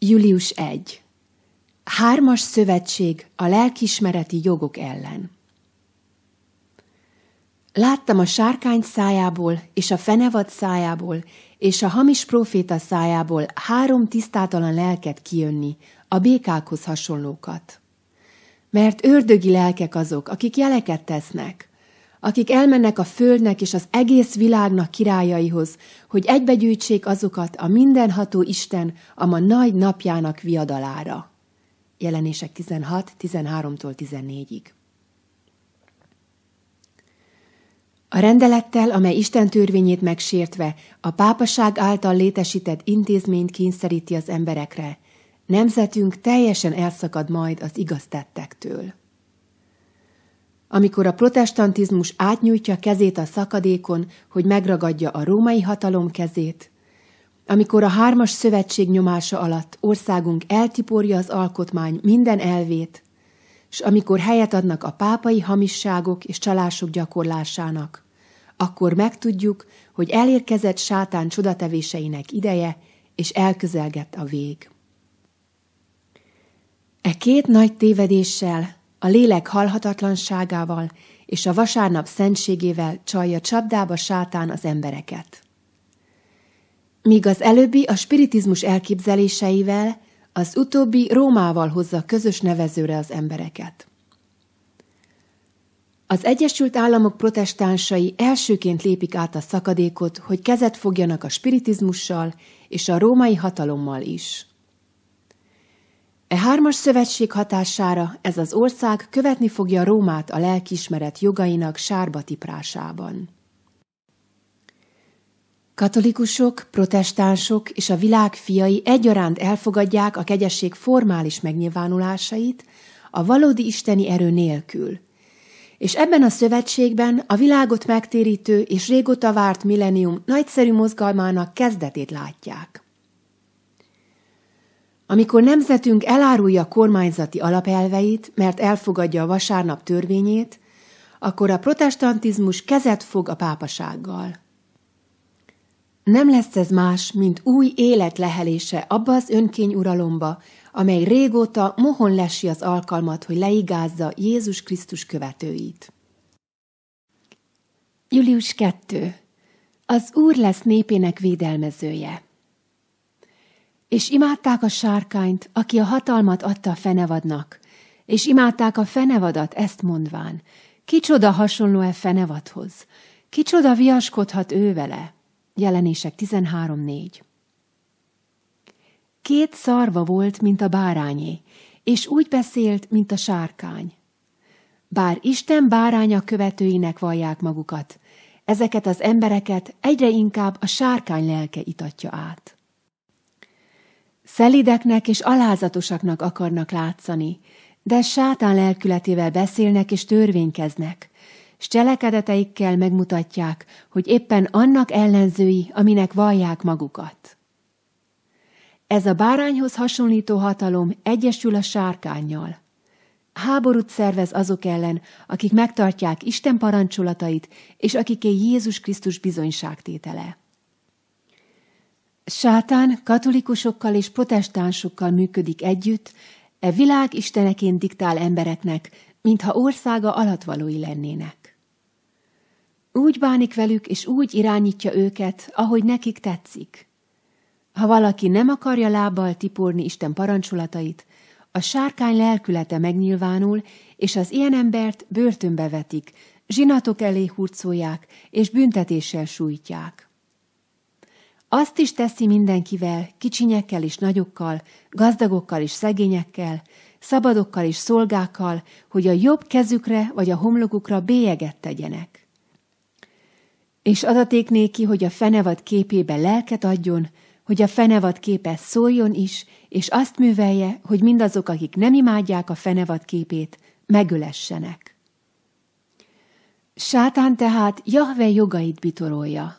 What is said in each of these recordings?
Július 1. Hármas szövetség a lelkismereti jogok ellen. Láttam a sárkány szájából, és a fenevad szájából, és a hamis proféta szájából három tisztátalan lelket kijönni, a békákhoz hasonlókat. Mert ördögi lelkek azok, akik jeleket tesznek akik elmennek a földnek és az egész világnak királyaihoz, hogy egybegyűjtsék azokat a mindenható Isten a ma nagy napjának viadalára. Jelenések 16, 13-tól 14-ig. A rendelettel, amely Isten törvényét megsértve a pápaság által létesített intézményt kényszeríti az emberekre, nemzetünk teljesen elszakad majd az igaztettektől. Amikor a protestantizmus átnyújtja kezét a szakadékon, hogy megragadja a római hatalom kezét, amikor a hármas szövetség nyomása alatt országunk eltiporja az alkotmány minden elvét, s amikor helyet adnak a pápai hamisságok és csalások gyakorlásának, akkor megtudjuk, hogy elérkezett sátán csodatevéseinek ideje, és elközelgett a vég. E két nagy tévedéssel a lélek halhatatlanságával és a vasárnap szentségével csalja csapdába sátán az embereket. Míg az előbbi a spiritizmus elképzeléseivel, az utóbbi Rómával hozza közös nevezőre az embereket. Az Egyesült Államok protestánsai elsőként lépik át a szakadékot, hogy kezet fogjanak a spiritizmussal és a római hatalommal is. E hármas szövetség hatására ez az ország követni fogja Rómát a lelkismeret jogainak sárba tiprásában. Katolikusok, protestánsok és a világ fiai egyaránt elfogadják a kegyesség formális megnyilvánulásait a valódi isteni erő nélkül, és ebben a szövetségben a világot megtérítő és régóta várt millenium nagyszerű mozgalmának kezdetét látják. Amikor nemzetünk elárulja kormányzati alapelveit, mert elfogadja a vasárnap törvényét, akkor a protestantizmus kezet fog a pápasággal. Nem lesz ez más, mint új élet lehelése abba az önkényuralomba, amely régóta mohon lesi az alkalmat, hogy leigázza Jézus Krisztus követőit. Július 2. Az Úr lesz népének védelmezője. És imádták a sárkányt, aki a hatalmat adta a fenevadnak, és imádták a fenevadat, ezt mondván, kicsoda hasonló-e fenevadhoz, kicsoda viaskodhat ő vele. Jelenések 13.4 Két szarva volt, mint a bárányé, és úgy beszélt, mint a sárkány. Bár Isten báránya követőinek vallják magukat, ezeket az embereket egyre inkább a sárkány lelke itatja át. Szelideknek és alázatosaknak akarnak látszani, de sátán lelkületével beszélnek és törvénykeznek, s cselekedeteikkel megmutatják, hogy éppen annak ellenzői, aminek vallják magukat. Ez a bárányhoz hasonlító hatalom egyesül a sárkányjal. Háborút szervez azok ellen, akik megtartják Isten parancsolatait, és akiké Jézus Krisztus bizonyságtétele. Sátán katolikusokkal és protestánsokkal működik együtt, e világ isteneként diktál embereknek, mintha országa alatvalói lennének. Úgy bánik velük, és úgy irányítja őket, ahogy nekik tetszik. Ha valaki nem akarja lábbal tiporni Isten parancsolatait, a sárkány lelkülete megnyilvánul, és az ilyen embert börtönbe vetik, zsinatok elé hurcolják, és büntetéssel sújtják. Azt is teszi mindenkivel, kicsinyekkel és nagyokkal, gazdagokkal és szegényekkel, szabadokkal és szolgákkal, hogy a jobb kezükre vagy a homlokukra bélyeget tegyenek. És adaték néki, hogy a fenevad képébe lelket adjon, hogy a fenevad képe szóljon is, és azt művelje, hogy mindazok, akik nem imádják a fenevad képét, megölessenek. Sátán tehát Jahve jogait bitorolja.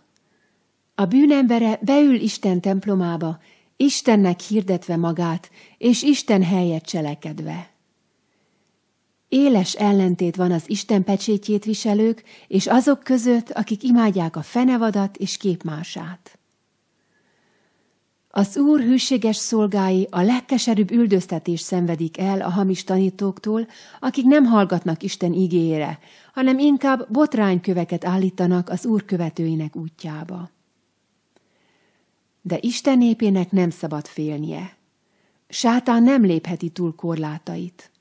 A bűnembere beül Isten templomába, Istennek hirdetve magát, és Isten helyet cselekedve. Éles ellentét van az Isten pecsétjét viselők és azok között, akik imádják a fenevadat és képmását. Az Úr hűséges szolgái a legkeserűbb üldöztetést szenvedik el a hamis tanítóktól, akik nem hallgatnak Isten igére, hanem inkább botrányköveket állítanak az Úr követőinek útjába. De Isten népének nem szabad félnie. Sátán nem lépheti túl korlátait.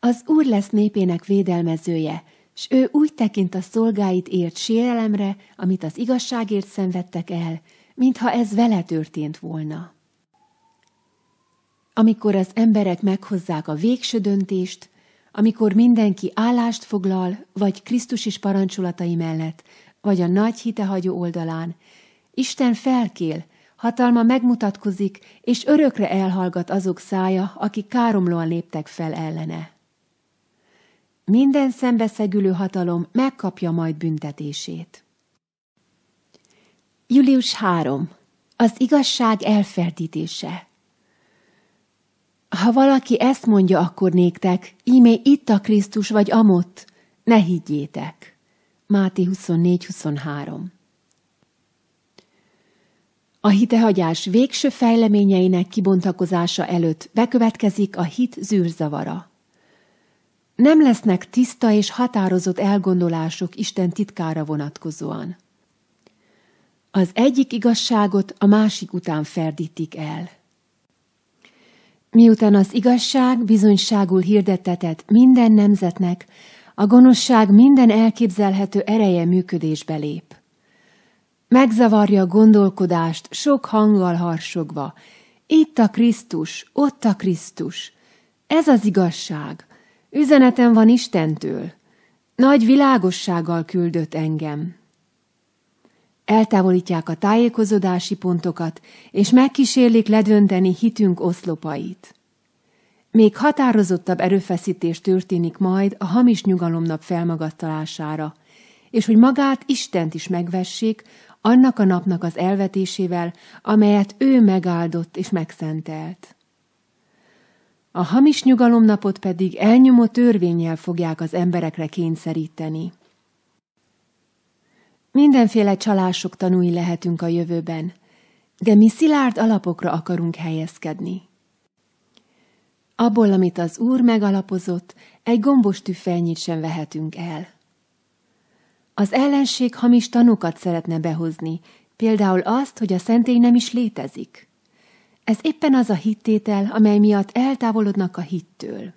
Az Úr lesz népének védelmezője, s ő úgy tekint a szolgáit ért sérelemre, amit az igazságért szenvedtek el, mintha ez vele történt volna. Amikor az emberek meghozzák a végső döntést, amikor mindenki állást foglal, vagy Krisztus is parancsolatai mellett, vagy a nagy hitehagyó oldalán, Isten felkél, hatalma megmutatkozik, és örökre elhallgat azok szája, akik káromlóan léptek fel ellene. Minden szembeszegülő hatalom megkapja majd büntetését. Július 3. Az igazság elferdítése Ha valaki ezt mondja, akkor néktek, ímé itt a Krisztus vagy amott, ne higgyétek. Máté 23. A hitehagyás végső fejleményeinek kibontakozása előtt bekövetkezik a hit zűrzavara. Nem lesznek tiszta és határozott elgondolások Isten titkára vonatkozóan. Az egyik igazságot a másik után ferdítik el. Miután az igazság bizonyságul hirdettetett minden nemzetnek, a gonoszság minden elképzelhető ereje működésbe lép. Megzavarja a gondolkodást sok hanggal harsogva. Itt a Krisztus, ott a Krisztus. Ez az igazság. Üzenetem van Istentől. Nagy világossággal küldött engem. Eltávolítják a tájékozódási pontokat, és megkísérlik ledönteni hitünk oszlopait. Még határozottabb erőfeszítés történik majd a hamis nyugalomnap felmagasztalására, és hogy magát Istent is megvessék, annak a napnak az elvetésével, amelyet ő megáldott és megszentelt. A hamis nyugalomnapot pedig elnyomó törvényjel fogják az emberekre kényszeríteni. Mindenféle csalások tanúi lehetünk a jövőben, de mi szilárd alapokra akarunk helyezkedni. Abból, amit az Úr megalapozott, egy gombos tüffelnyit sem vehetünk el. Az ellenség hamis tanukat szeretne behozni, például azt, hogy a szentély nem is létezik. Ez éppen az a hittétel, amely miatt eltávolodnak a hittől.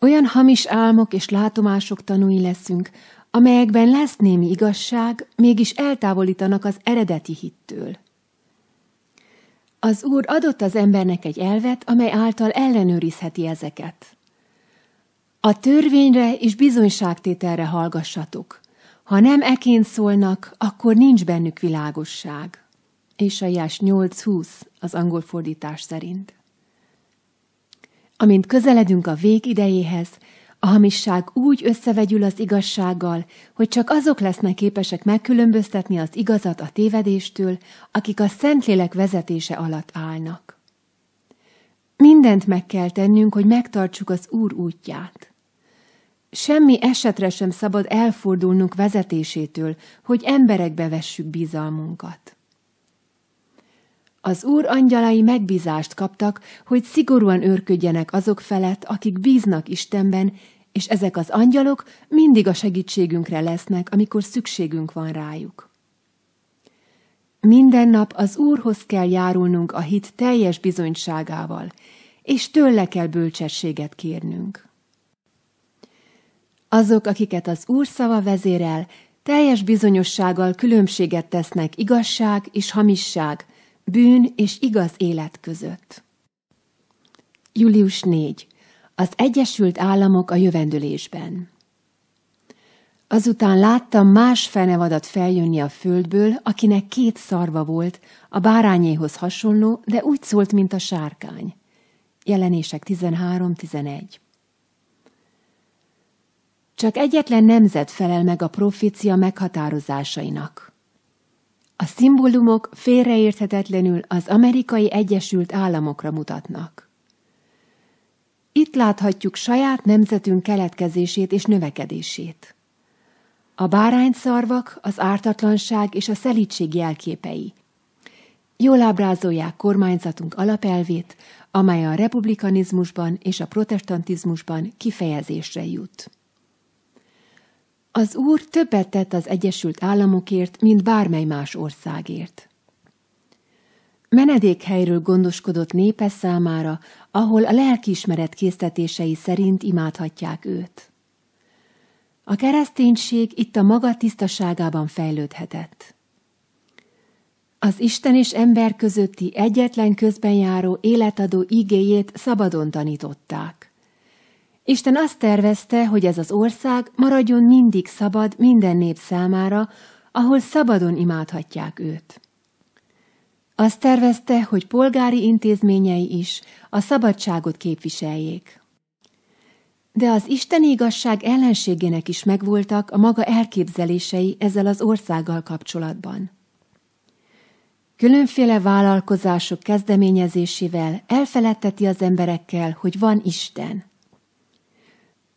Olyan hamis álmok és látomások tanúi leszünk, amelyekben lesz némi igazság, mégis eltávolítanak az eredeti hittől. Az Úr adott az embernek egy elvet, amely által ellenőrizheti ezeket. A törvényre és bizonyságtételre hallgassatok. Ha nem eként szólnak, akkor nincs bennük világosság. És a jás 8.20 az angol fordítás szerint. Amint közeledünk a vég idejéhez, a hamisság úgy összevegyül az igazsággal, hogy csak azok lesznek képesek megkülönböztetni az igazat a tévedéstől, akik a Szentlélek vezetése alatt állnak. Mindent meg kell tennünk, hogy megtartsuk az Úr útját. Semmi esetre sem szabad elfordulnunk vezetésétől, hogy emberekbe vessük bizalmunkat. Az úr angyalai megbízást kaptak, hogy szigorúan őrködjenek azok felett, akik bíznak Istenben, és ezek az angyalok mindig a segítségünkre lesznek, amikor szükségünk van rájuk. Minden nap az Úrhoz kell járulnunk a hit teljes bizonyságával, és tőle kell bölcsességet kérnünk. Azok, akiket az Úr szava vezérel, teljes bizonyossággal különbséget tesznek igazság és hamisság, bűn és igaz élet között. Július 4. Az Egyesült Államok a jövendülésben. Azután láttam más fenevadat feljönni a földből, akinek két szarva volt, a bárányéhoz hasonló, de úgy szólt, mint a sárkány. Jelenések 13-11 csak egyetlen nemzet felel meg a profícia meghatározásainak. A szimbólumok félreérthetetlenül az amerikai Egyesült Államokra mutatnak. Itt láthatjuk saját nemzetünk keletkezését és növekedését. A bárányszarvak, az ártatlanság és a szelítség jelképei. Jól ábrázolják kormányzatunk alapelvét, amely a republikanizmusban és a protestantizmusban kifejezésre jut. Az úr többet tett az Egyesült Államokért, mint bármely más országért. Menedékhelyről gondoskodott népe számára, ahol a lelkiismeret késztetései szerint imádhatják őt. A kereszténység itt a maga tisztaságában fejlődhetett. Az Isten és ember közötti egyetlen közbenjáró életadó igéjét szabadon tanították. Isten azt tervezte, hogy ez az ország maradjon mindig szabad minden nép számára, ahol szabadon imádhatják őt. Azt tervezte, hogy polgári intézményei is a szabadságot képviseljék. De az isteni igazság ellenségének is megvoltak a maga elképzelései ezzel az országgal kapcsolatban. Különféle vállalkozások kezdeményezésével elfeledteti az emberekkel, hogy van Isten –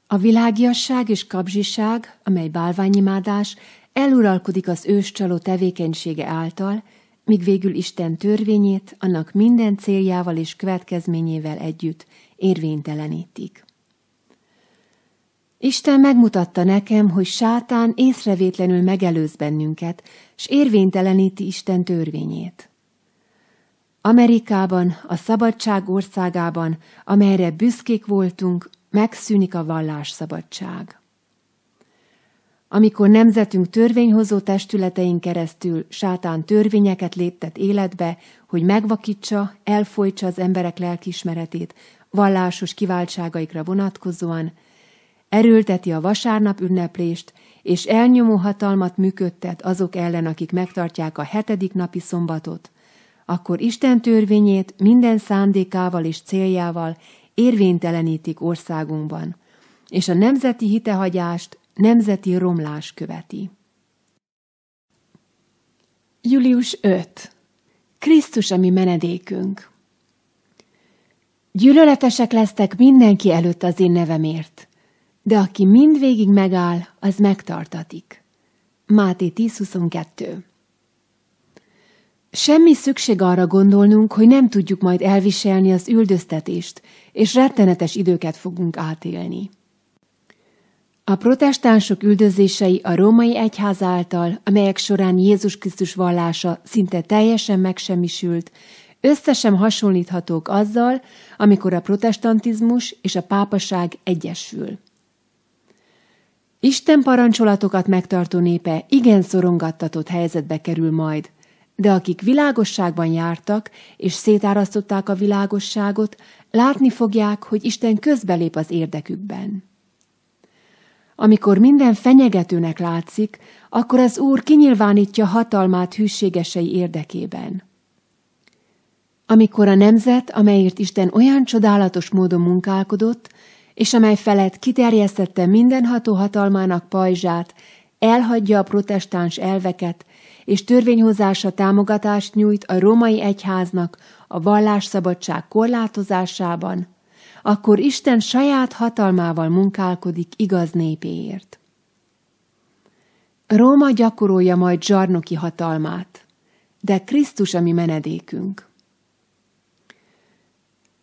a világiasság és kapzsiság, amely bálványimádás, eluralkodik az őscsaló tevékenysége által, míg végül Isten törvényét annak minden céljával és következményével együtt érvénytelenítik. Isten megmutatta nekem, hogy sátán észrevétlenül megelőz bennünket, s érvényteleníti Isten törvényét. Amerikában, a szabadság országában, amelyre büszkék voltunk, megszűnik a vallásszabadság. Amikor nemzetünk törvényhozó testületein keresztül sátán törvényeket léptet életbe, hogy megvakítsa, elfolytsa az emberek lelkismeretét vallásos kiváltságaikra vonatkozóan, erőlteti a vasárnap ünneplést, és elnyomó hatalmat működtet azok ellen, akik megtartják a hetedik napi szombatot, akkor Isten törvényét minden szándékával és céljával érvénytelenítik országunkban, és a nemzeti hitehagyást nemzeti romlás követi. Július 5. Krisztus a mi menedékünk. Gyűlöletesek lesztek mindenki előtt az én nevemért, de aki mindvégig megáll, az megtartatik. Máté 10.22 Semmi szükség arra gondolnunk, hogy nem tudjuk majd elviselni az üldöztetést és rettenetes időket fogunk átélni. A protestánsok üldözései a római egyház által, amelyek során Jézus Krisztus vallása szinte teljesen megsemmisült, összesen hasonlíthatók azzal, amikor a protestantizmus és a pápaság egyesül. Isten parancsolatokat megtartó népe igen szorongattatott helyzetbe kerül majd, de akik világosságban jártak, és szétárasztották a világosságot, látni fogják, hogy Isten közbelép az érdekükben. Amikor minden fenyegetőnek látszik, akkor az Úr kinyilvánítja hatalmát hűségesei érdekében. Amikor a nemzet, amelyért Isten olyan csodálatos módon munkálkodott, és amely felett kiterjesztette mindenható hatalmának pajzsát, elhagyja a protestáns elveket, és törvényhozása támogatást nyújt a római egyháznak a vallásszabadság korlátozásában, akkor Isten saját hatalmával munkálkodik igaz népéért. Róma gyakorolja majd zsarnoki hatalmát, de Krisztus a mi menedékünk.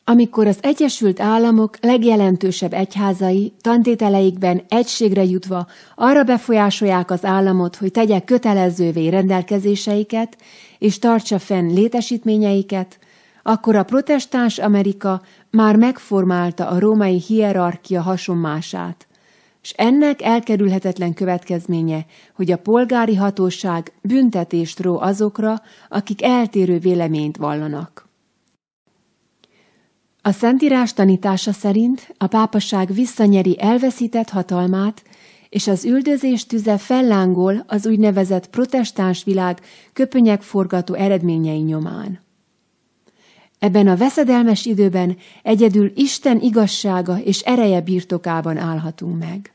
Amikor az Egyesült Államok legjelentősebb egyházai tantételeikben egységre jutva arra befolyásolják az államot, hogy tegye kötelezővé rendelkezéseiket és tartsa fenn létesítményeiket, akkor a protestáns Amerika már megformálta a római hierarchia hasonmását, és ennek elkerülhetetlen következménye, hogy a polgári hatóság büntetést ró azokra, akik eltérő véleményt vallanak. A Szentírás tanítása szerint a pápaság visszanyeri elveszített hatalmát, és az üldözés tüze fellángol az úgynevezett protestáns világ köpönyek forgató eredményei nyomán. Ebben a veszedelmes időben egyedül Isten igazsága és ereje birtokában állhatunk meg.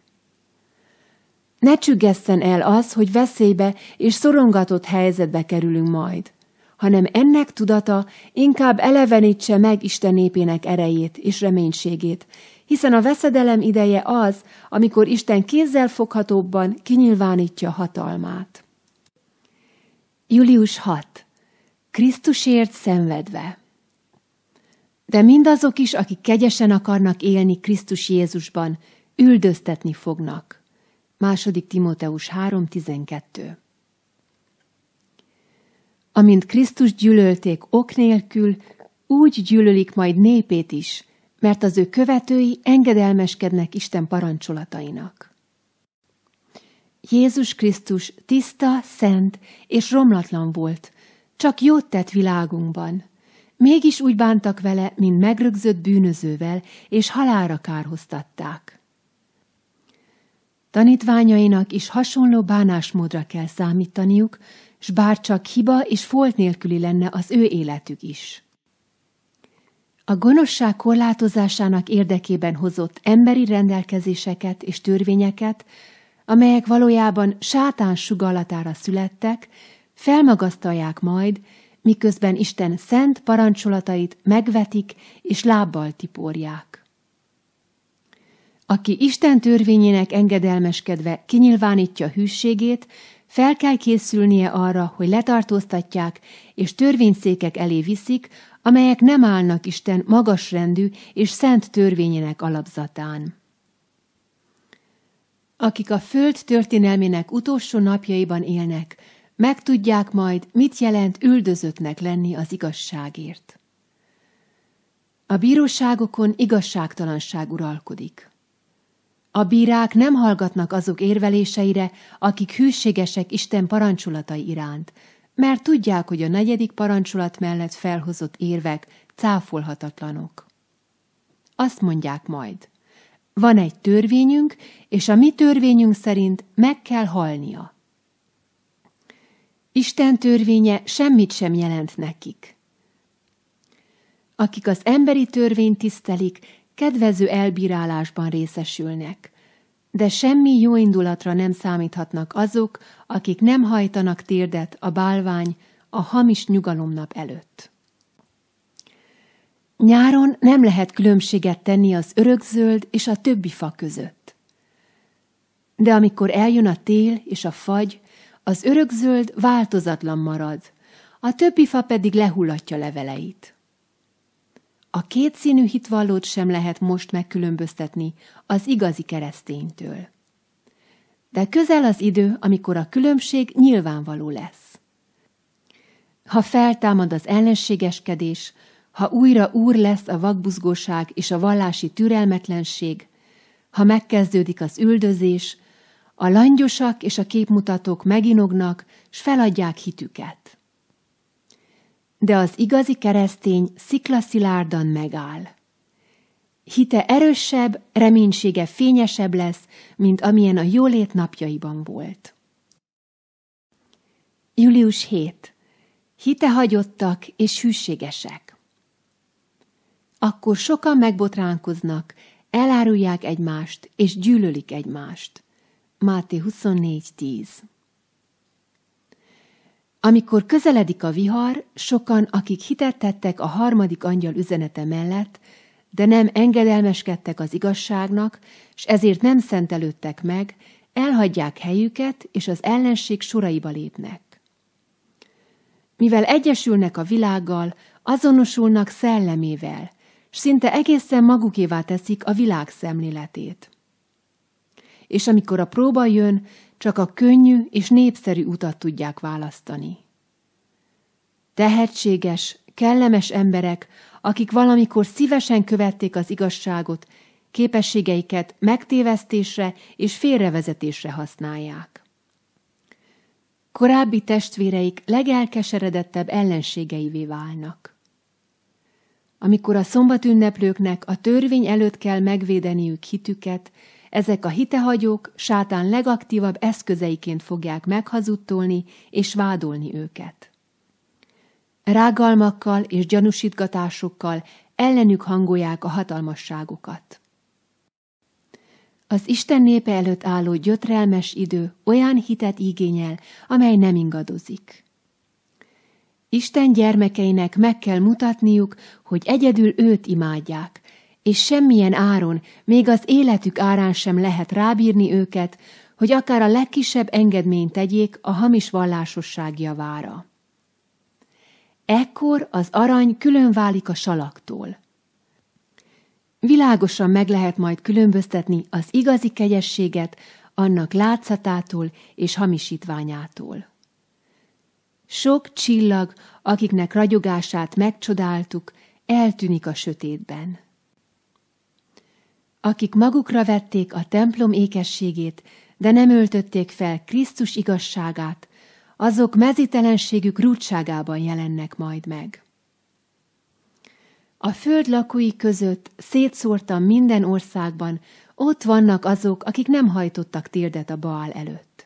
Ne csüggesszen el az, hogy veszélybe és szorongatott helyzetbe kerülünk majd hanem ennek tudata inkább elevenítse meg Isten népének erejét és reménységét, hiszen a veszedelem ideje az, amikor Isten kézzel foghatóbban kinyilvánítja hatalmát. Július 6. Krisztusért szenvedve De mindazok is, akik kegyesen akarnak élni Krisztus Jézusban, üldöztetni fognak. Második Timóteus 3.12 amint Krisztus gyűlölték ok nélkül, úgy gyűlölik majd népét is, mert az ő követői engedelmeskednek Isten parancsolatainak. Jézus Krisztus tiszta, szent és romlatlan volt, csak jót tett világunkban. Mégis úgy bántak vele, mint megrögzött bűnözővel, és halára kárhoztatták. Tanítványainak is hasonló bánásmódra kell számítaniuk, s bár csak hiba és folt nélküli lenne az ő életük is. A gonoszság korlátozásának érdekében hozott emberi rendelkezéseket és törvényeket, amelyek valójában sátán sugallatára születtek, felmagasztalják majd, miközben Isten szent parancsolatait megvetik és lábbal tiporják. Aki Isten törvényének engedelmeskedve kinyilvánítja hűségét, fel kell készülnie arra, hogy letartóztatják és törvényszékek elé viszik, amelyek nem állnak Isten magasrendű és szent törvényének alapzatán. Akik a Föld történelmének utolsó napjaiban élnek, megtudják majd, mit jelent üldözöttnek lenni az igazságért. A bíróságokon igazságtalanság uralkodik. A bírák nem hallgatnak azok érveléseire, akik hűségesek Isten parancsolatai iránt, mert tudják, hogy a negyedik parancsolat mellett felhozott érvek cáfolhatatlanok. Azt mondják majd, van egy törvényünk, és a mi törvényünk szerint meg kell halnia. Isten törvénye semmit sem jelent nekik. Akik az emberi törvényt tisztelik, kedvező elbírálásban részesülnek. De semmi jó indulatra nem számíthatnak azok, akik nem hajtanak térdet a bálvány a hamis nyugalomnap előtt. Nyáron nem lehet különbséget tenni az örökzöld és a többi fa között. De amikor eljön a tél és a fagy, az örökzöld változatlan marad, a többi fa pedig lehullatja leveleit. A kétszínű hitvallót sem lehet most megkülönböztetni az igazi kereszténytől. De közel az idő, amikor a különbség nyilvánvaló lesz. Ha feltámad az ellenségeskedés, ha újra úr lesz a vakbuzgóság és a vallási türelmetlenség, ha megkezdődik az üldözés, a langyosak és a képmutatók meginognak, s feladják hitüket de az igazi keresztény sziklaszilárdan megáll. Hite erősebb, reménysége fényesebb lesz, mint amilyen a jólét napjaiban volt. Július 7. Hite hagyottak és hűségesek. Akkor sokan megbotránkoznak, elárulják egymást és gyűlölik egymást. Máté 24.10 amikor közeledik a vihar, sokan, akik hitet tettek a harmadik angyal üzenete mellett, de nem engedelmeskedtek az igazságnak, és ezért nem szentelődtek meg, elhagyják helyüket, és az ellenség soraiba lépnek. Mivel egyesülnek a világgal, azonosulnak szellemével, s szinte egészen magukévá teszik a világ szemléletét. És amikor a próba jön, csak a könnyű és népszerű utat tudják választani. Tehetséges, kellemes emberek, akik valamikor szívesen követték az igazságot, képességeiket megtévesztésre és félrevezetésre használják. Korábbi testvéreik legelkeseredettebb ellenségeivé válnak. Amikor a szombatünneplőknek a törvény előtt kell megvédeniük hitüket, ezek a hitehagyók sátán legaktívabb eszközeiként fogják meghazudtolni és vádolni őket. Rágalmakkal és gyanúsítgatásokkal ellenük hangolják a hatalmasságokat. Az Isten népe előtt álló gyötrelmes idő olyan hitet igényel, amely nem ingadozik. Isten gyermekeinek meg kell mutatniuk, hogy egyedül őt imádják, és semmilyen áron, még az életük árán sem lehet rábírni őket, hogy akár a legkisebb engedményt tegyék a hamis vallásosság javára. Ekkor az arany külön válik a salaktól. Világosan meg lehet majd különböztetni az igazi kegyességet annak látszatától és hamisítványától. Sok csillag, akiknek ragyogását megcsodáltuk, eltűnik a sötétben akik magukra vették a templom ékességét, de nem öltötték fel Krisztus igazságát, azok mezítelenségük rúdságában jelennek majd meg. A föld lakói között szétszórtam minden országban, ott vannak azok, akik nem hajtottak térdet a Baál előtt.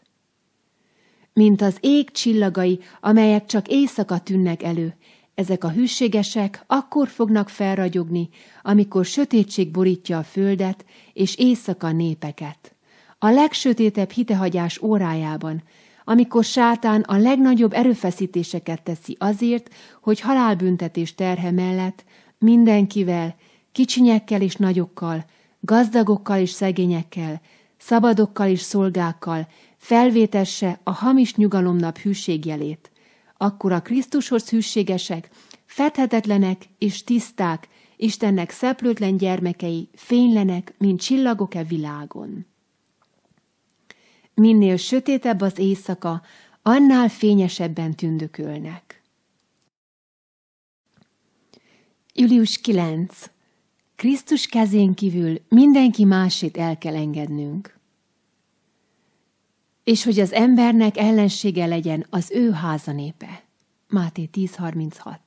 Mint az ég csillagai, amelyek csak éjszaka tűnnek elő, ezek a hűségesek akkor fognak felragyogni, amikor sötétség borítja a földet és éjszaka népeket. A legsötétebb hitehagyás órájában, amikor sátán a legnagyobb erőfeszítéseket teszi azért, hogy halálbüntetés terhe mellett mindenkivel, kicsinyekkel és nagyokkal, gazdagokkal és szegényekkel, szabadokkal és szolgákkal felvétesse a hamis nyugalomnap hűségjelét akkor a Krisztushoz hűségesek, fethetetlenek és tiszták, Istennek szeplőtlen gyermekei, fénylenek, mint csillagok-e világon. Minél sötétebb az éjszaka, annál fényesebben tündökölnek. Július 9. Krisztus kezén kívül mindenki másét el kell engednünk és hogy az embernek ellensége legyen az ő háza népe. Máté 10.36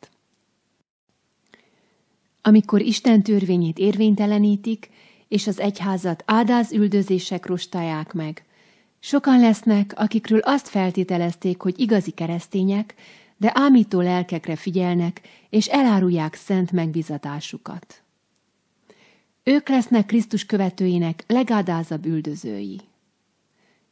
Amikor Isten törvényét érvénytelenítik, és az egyházat ádáz üldözések rostálják meg, sokan lesznek, akikről azt feltételezték, hogy igazi keresztények, de ámító lelkekre figyelnek, és elárulják szent megbizatásukat. Ők lesznek Krisztus követőinek legádázabb üldözői.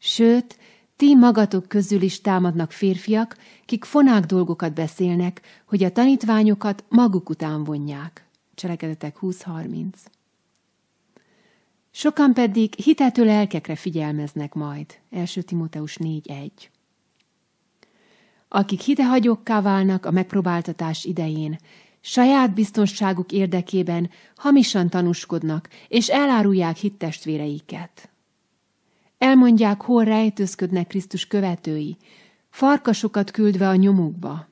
Sőt, ti magatok közül is támadnak férfiak, kik fonák dolgokat beszélnek, hogy a tanítványokat maguk után vonják. Cselekedetek 20-30. Sokan pedig hitető lelkekre figyelmeznek majd. 1 Timoteus 4.1 Akik hitehagyókká válnak a megpróbáltatás idején, saját biztonságuk érdekében hamisan tanúskodnak és elárulják hittestvéreiket. Elmondják, hol rejtőzködnek Krisztus követői, farkasokat küldve a nyomukba.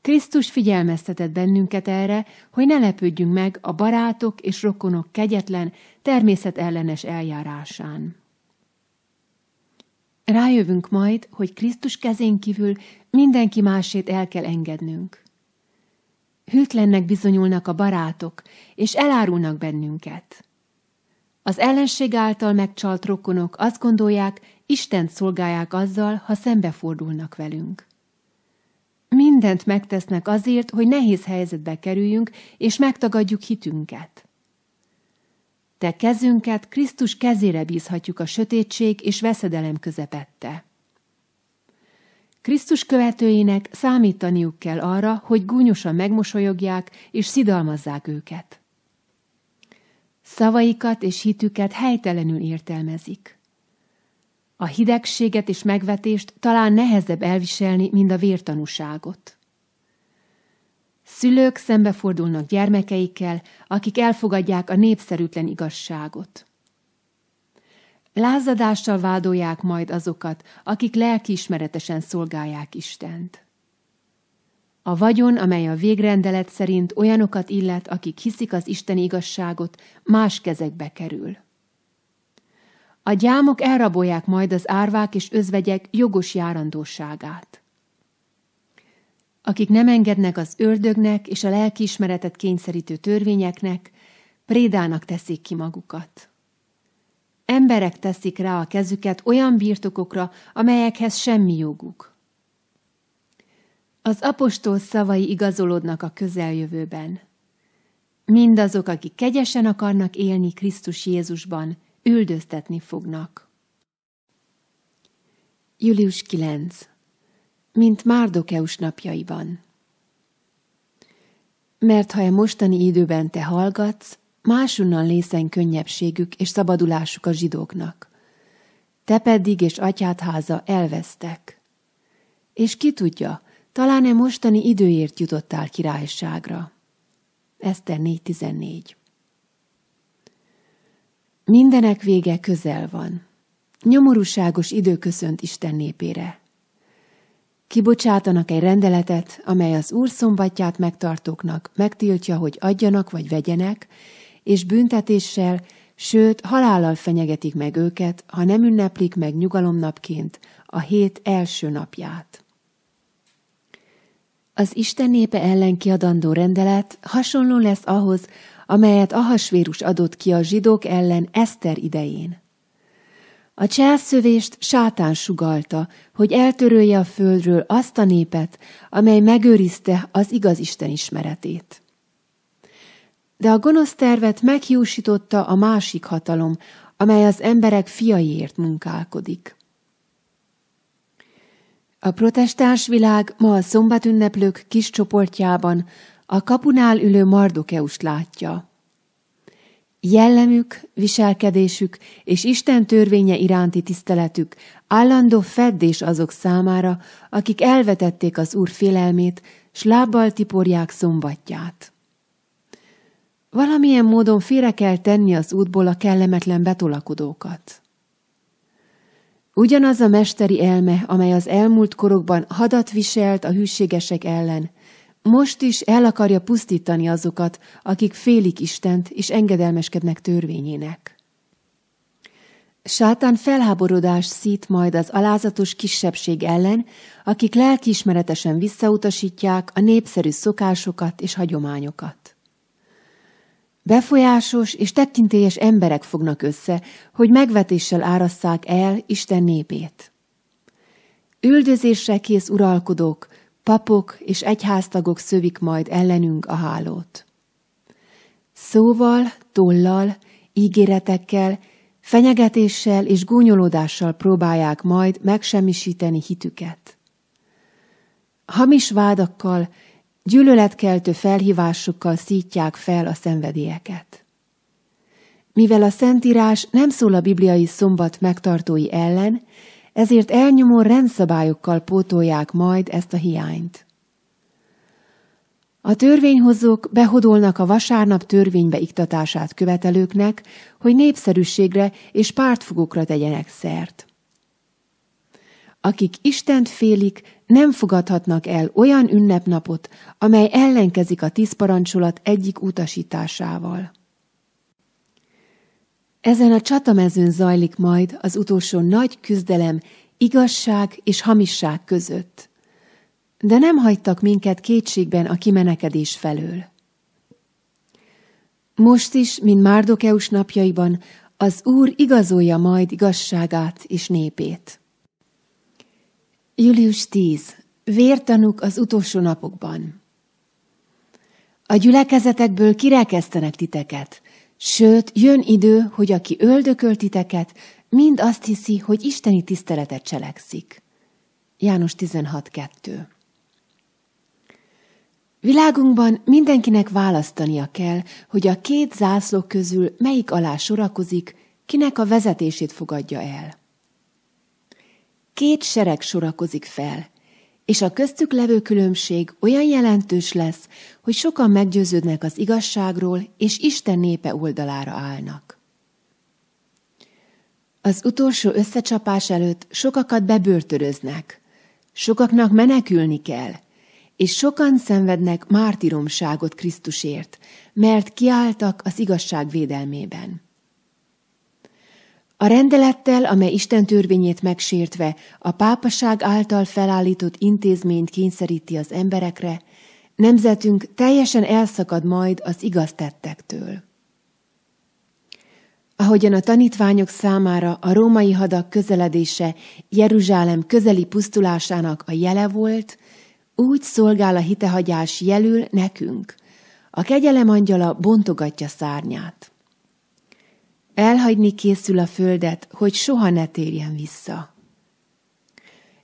Krisztus figyelmeztetett bennünket erre, hogy ne lepődjünk meg a barátok és rokonok kegyetlen, természetellenes eljárásán. Rájövünk majd, hogy Krisztus kezén kívül mindenki másét el kell engednünk. Hűtlennek bizonyulnak a barátok, és elárulnak bennünket. Az ellenség által megcsalt rokonok azt gondolják, Isten szolgálják azzal, ha szembefordulnak velünk. Mindent megtesznek azért, hogy nehéz helyzetbe kerüljünk, és megtagadjuk hitünket. Te kezünket Krisztus kezére bízhatjuk a sötétség és veszedelem közepette. Krisztus követőinek számítaniuk kell arra, hogy gúnyosan megmosolyogják és szidalmazzák őket. Szavaikat és hitüket helytelenül értelmezik. A hidegséget és megvetést talán nehezebb elviselni, mint a vértanúságot. Szülők szembefordulnak gyermekeikkel, akik elfogadják a népszerűtlen igazságot. Lázadással vádolják majd azokat, akik lelkiismeretesen szolgálják Istent. A vagyon, amely a végrendelet szerint olyanokat illet, akik hiszik az Isten igazságot, más kezekbe kerül. A gyámok elrabolják majd az árvák és özvegyek jogos járandóságát. Akik nem engednek az ördögnek és a lelkiismeretet kényszerítő törvényeknek, prédának teszik ki magukat. Emberek teszik rá a kezüket olyan birtokokra, amelyekhez semmi joguk. Az apostol szavai igazolódnak a közeljövőben. Mindazok, akik kegyesen akarnak élni Krisztus Jézusban, üldöztetni fognak. Július 9. Mint Márdokeus napjaiban. Mert ha e mostani időben te hallgatsz, másunnan lészen könnyebbségük és szabadulásuk a zsidóknak. Te pedig és atyád háza elvesztek. És ki tudja, talán e mostani időért jutottál királyságra. Eszter 4.14 Mindenek vége közel van. Nyomorúságos idő köszönt Isten népére. Kibocsátanak egy rendeletet, amely az Úr szombatját megtartóknak megtiltja, hogy adjanak vagy vegyenek, és büntetéssel, sőt halállal fenyegetik meg őket, ha nem ünneplik meg nyugalomnapként a hét első napját. Az Isten népe ellen kiadandó rendelet hasonló lesz ahhoz, amelyet Ahasvérus adott ki a zsidók ellen Eszter idején. A cselszövést sátán sugalta, hogy eltörölje a földről azt a népet, amely megőrizte az igaz Isten ismeretét. De a gonosz tervet meghiúsította a másik hatalom, amely az emberek fiaiért munkálkodik. A protestáns világ ma a szombatünneplők kis csoportjában a kapunál ülő Mardokeust látja. Jellemük, viselkedésük és Isten törvénye iránti tiszteletük állandó feddés azok számára, akik elvetették az Úr félelmét, s lábbal tiporják szombatját. Valamilyen módon félre kell tenni az útból a kellemetlen betolakodókat. Ugyanaz a mesteri elme, amely az elmúlt korokban hadat viselt a hűségesek ellen, most is el akarja pusztítani azokat, akik félik Istent és engedelmeskednek törvényének. Sátán felháborodás szít majd az alázatos kisebbség ellen, akik lelkiismeretesen visszautasítják a népszerű szokásokat és hagyományokat. Befolyásos és tekintélyes emberek fognak össze, hogy megvetéssel árasszák el Isten népét. Üldözésre kész uralkodók, papok és egyháztagok szövik majd ellenünk a hálót. Szóval, tollal, ígéretekkel, fenyegetéssel és gúnyolódással próbálják majd megsemmisíteni hitüket. Hamis vádakkal, Gyűlöletkeltő felhívásukkal szítják fel a szenvedélyeket. Mivel a Szentírás nem szól a bibliai szombat megtartói ellen, ezért elnyomó rendszabályokkal pótolják majd ezt a hiányt. A törvényhozók behodolnak a vasárnap törvénybe iktatását követelőknek, hogy népszerűségre és pártfogókra tegyenek szert. Akik Istent félik, nem fogadhatnak el olyan ünnepnapot, amely ellenkezik a tíz parancsolat egyik utasításával. Ezen a csatamezőn zajlik majd az utolsó nagy küzdelem igazság és hamisság között. De nem hagytak minket kétségben a kimenekedés felől. Most is, mint Márdokeus napjaiban, az Úr igazolja majd igazságát és népét. Július 10. Vértanúk az utolsó napokban. A gyülekezetekből kirekesztenek titeket, sőt, jön idő, hogy aki öldököl titeket, mind azt hiszi, hogy isteni tiszteletet cselekszik. János 16.2 Világunkban mindenkinek választania kell, hogy a két zászló közül melyik alá sorakozik, kinek a vezetését fogadja el. Két sereg sorakozik fel, és a köztük levő különbség olyan jelentős lesz, hogy sokan meggyőződnek az igazságról, és Isten népe oldalára állnak. Az utolsó összecsapás előtt sokakat bebörtöröznek, sokaknak menekülni kell, és sokan szenvednek mártiromságot Krisztusért, mert kiálltak az igazság védelmében. A rendelettel, amely Isten törvényét megsértve a pápaság által felállított intézményt kényszeríti az emberekre, nemzetünk teljesen elszakad majd az igaz tettektől. Ahogyan a tanítványok számára a római hadak közeledése Jeruzsálem közeli pusztulásának a jele volt, úgy szolgál a hitehagyás jelül nekünk. A kegyelem angyala bontogatja szárnyát. Elhagyni készül a földet, hogy soha ne térjen vissza.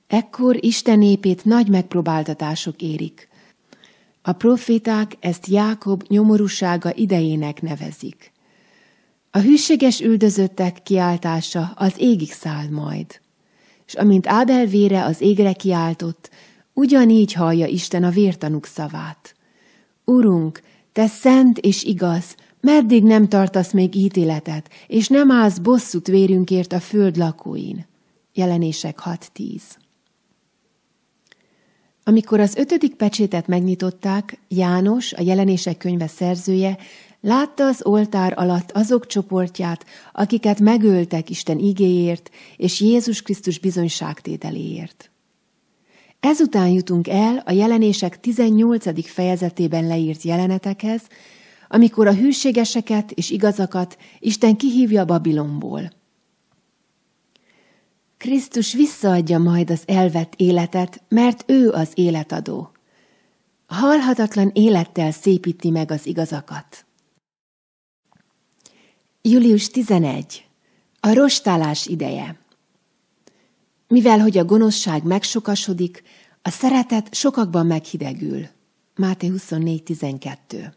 Ekkor Isten népét nagy megpróbáltatások érik. A proféták ezt Jákob nyomorúsága idejének nevezik. A hűséges üldözöttek kiáltása az égig száll majd. És amint Ábel vére az égre kiáltott, ugyanígy hallja Isten a vértanúk szavát. Urunk, te szent és igaz, Meddig nem tartasz még ítéletet, és nem állsz bosszút vérünkért a föld lakóin? Jelenések 6.10 Amikor az ötödik pecsétet megnyitották, János, a jelenések könyve szerzője, látta az oltár alatt azok csoportját, akiket megöltek Isten igéért és Jézus Krisztus bizonyságtételéért. Ezután jutunk el a jelenések 18. fejezetében leírt jelenetekhez, amikor a hűségeseket és igazakat Isten kihívja Babilonból. Krisztus visszaadja majd az elvett életet, mert ő az életadó. Halhatatlan élettel szépíti meg az igazakat. Július 11. A rostálás ideje. Mivel, hogy a gonoszság megsokasodik, a szeretet sokakban meghidegül. Máté 24.12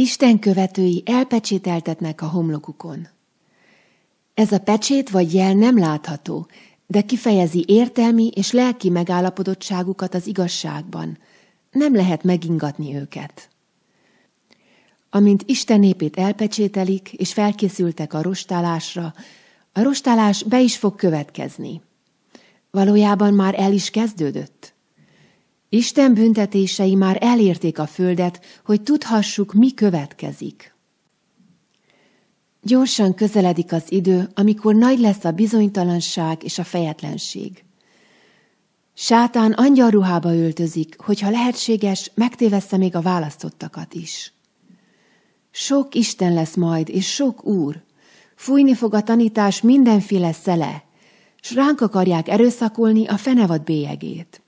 Isten követői elpecsételtetnek a homlokukon. Ez a pecsét vagy jel nem látható, de kifejezi értelmi és lelki megállapodottságukat az igazságban. Nem lehet megingatni őket. Amint Isten népét elpecsételik és felkészültek a rostálásra, a rostálás be is fog következni. Valójában már el is kezdődött. Isten büntetései már elérték a földet, hogy tudhassuk, mi következik. Gyorsan közeledik az idő, amikor nagy lesz a bizonytalanság és a fejetlenség. Sátán angyalruhába öltözik, hogyha lehetséges, megtévessze még a választottakat is. Sok Isten lesz majd, és sok Úr. Fújni fog a tanítás mindenféle szele, s ránk akarják erőszakolni a fenevad bélyegét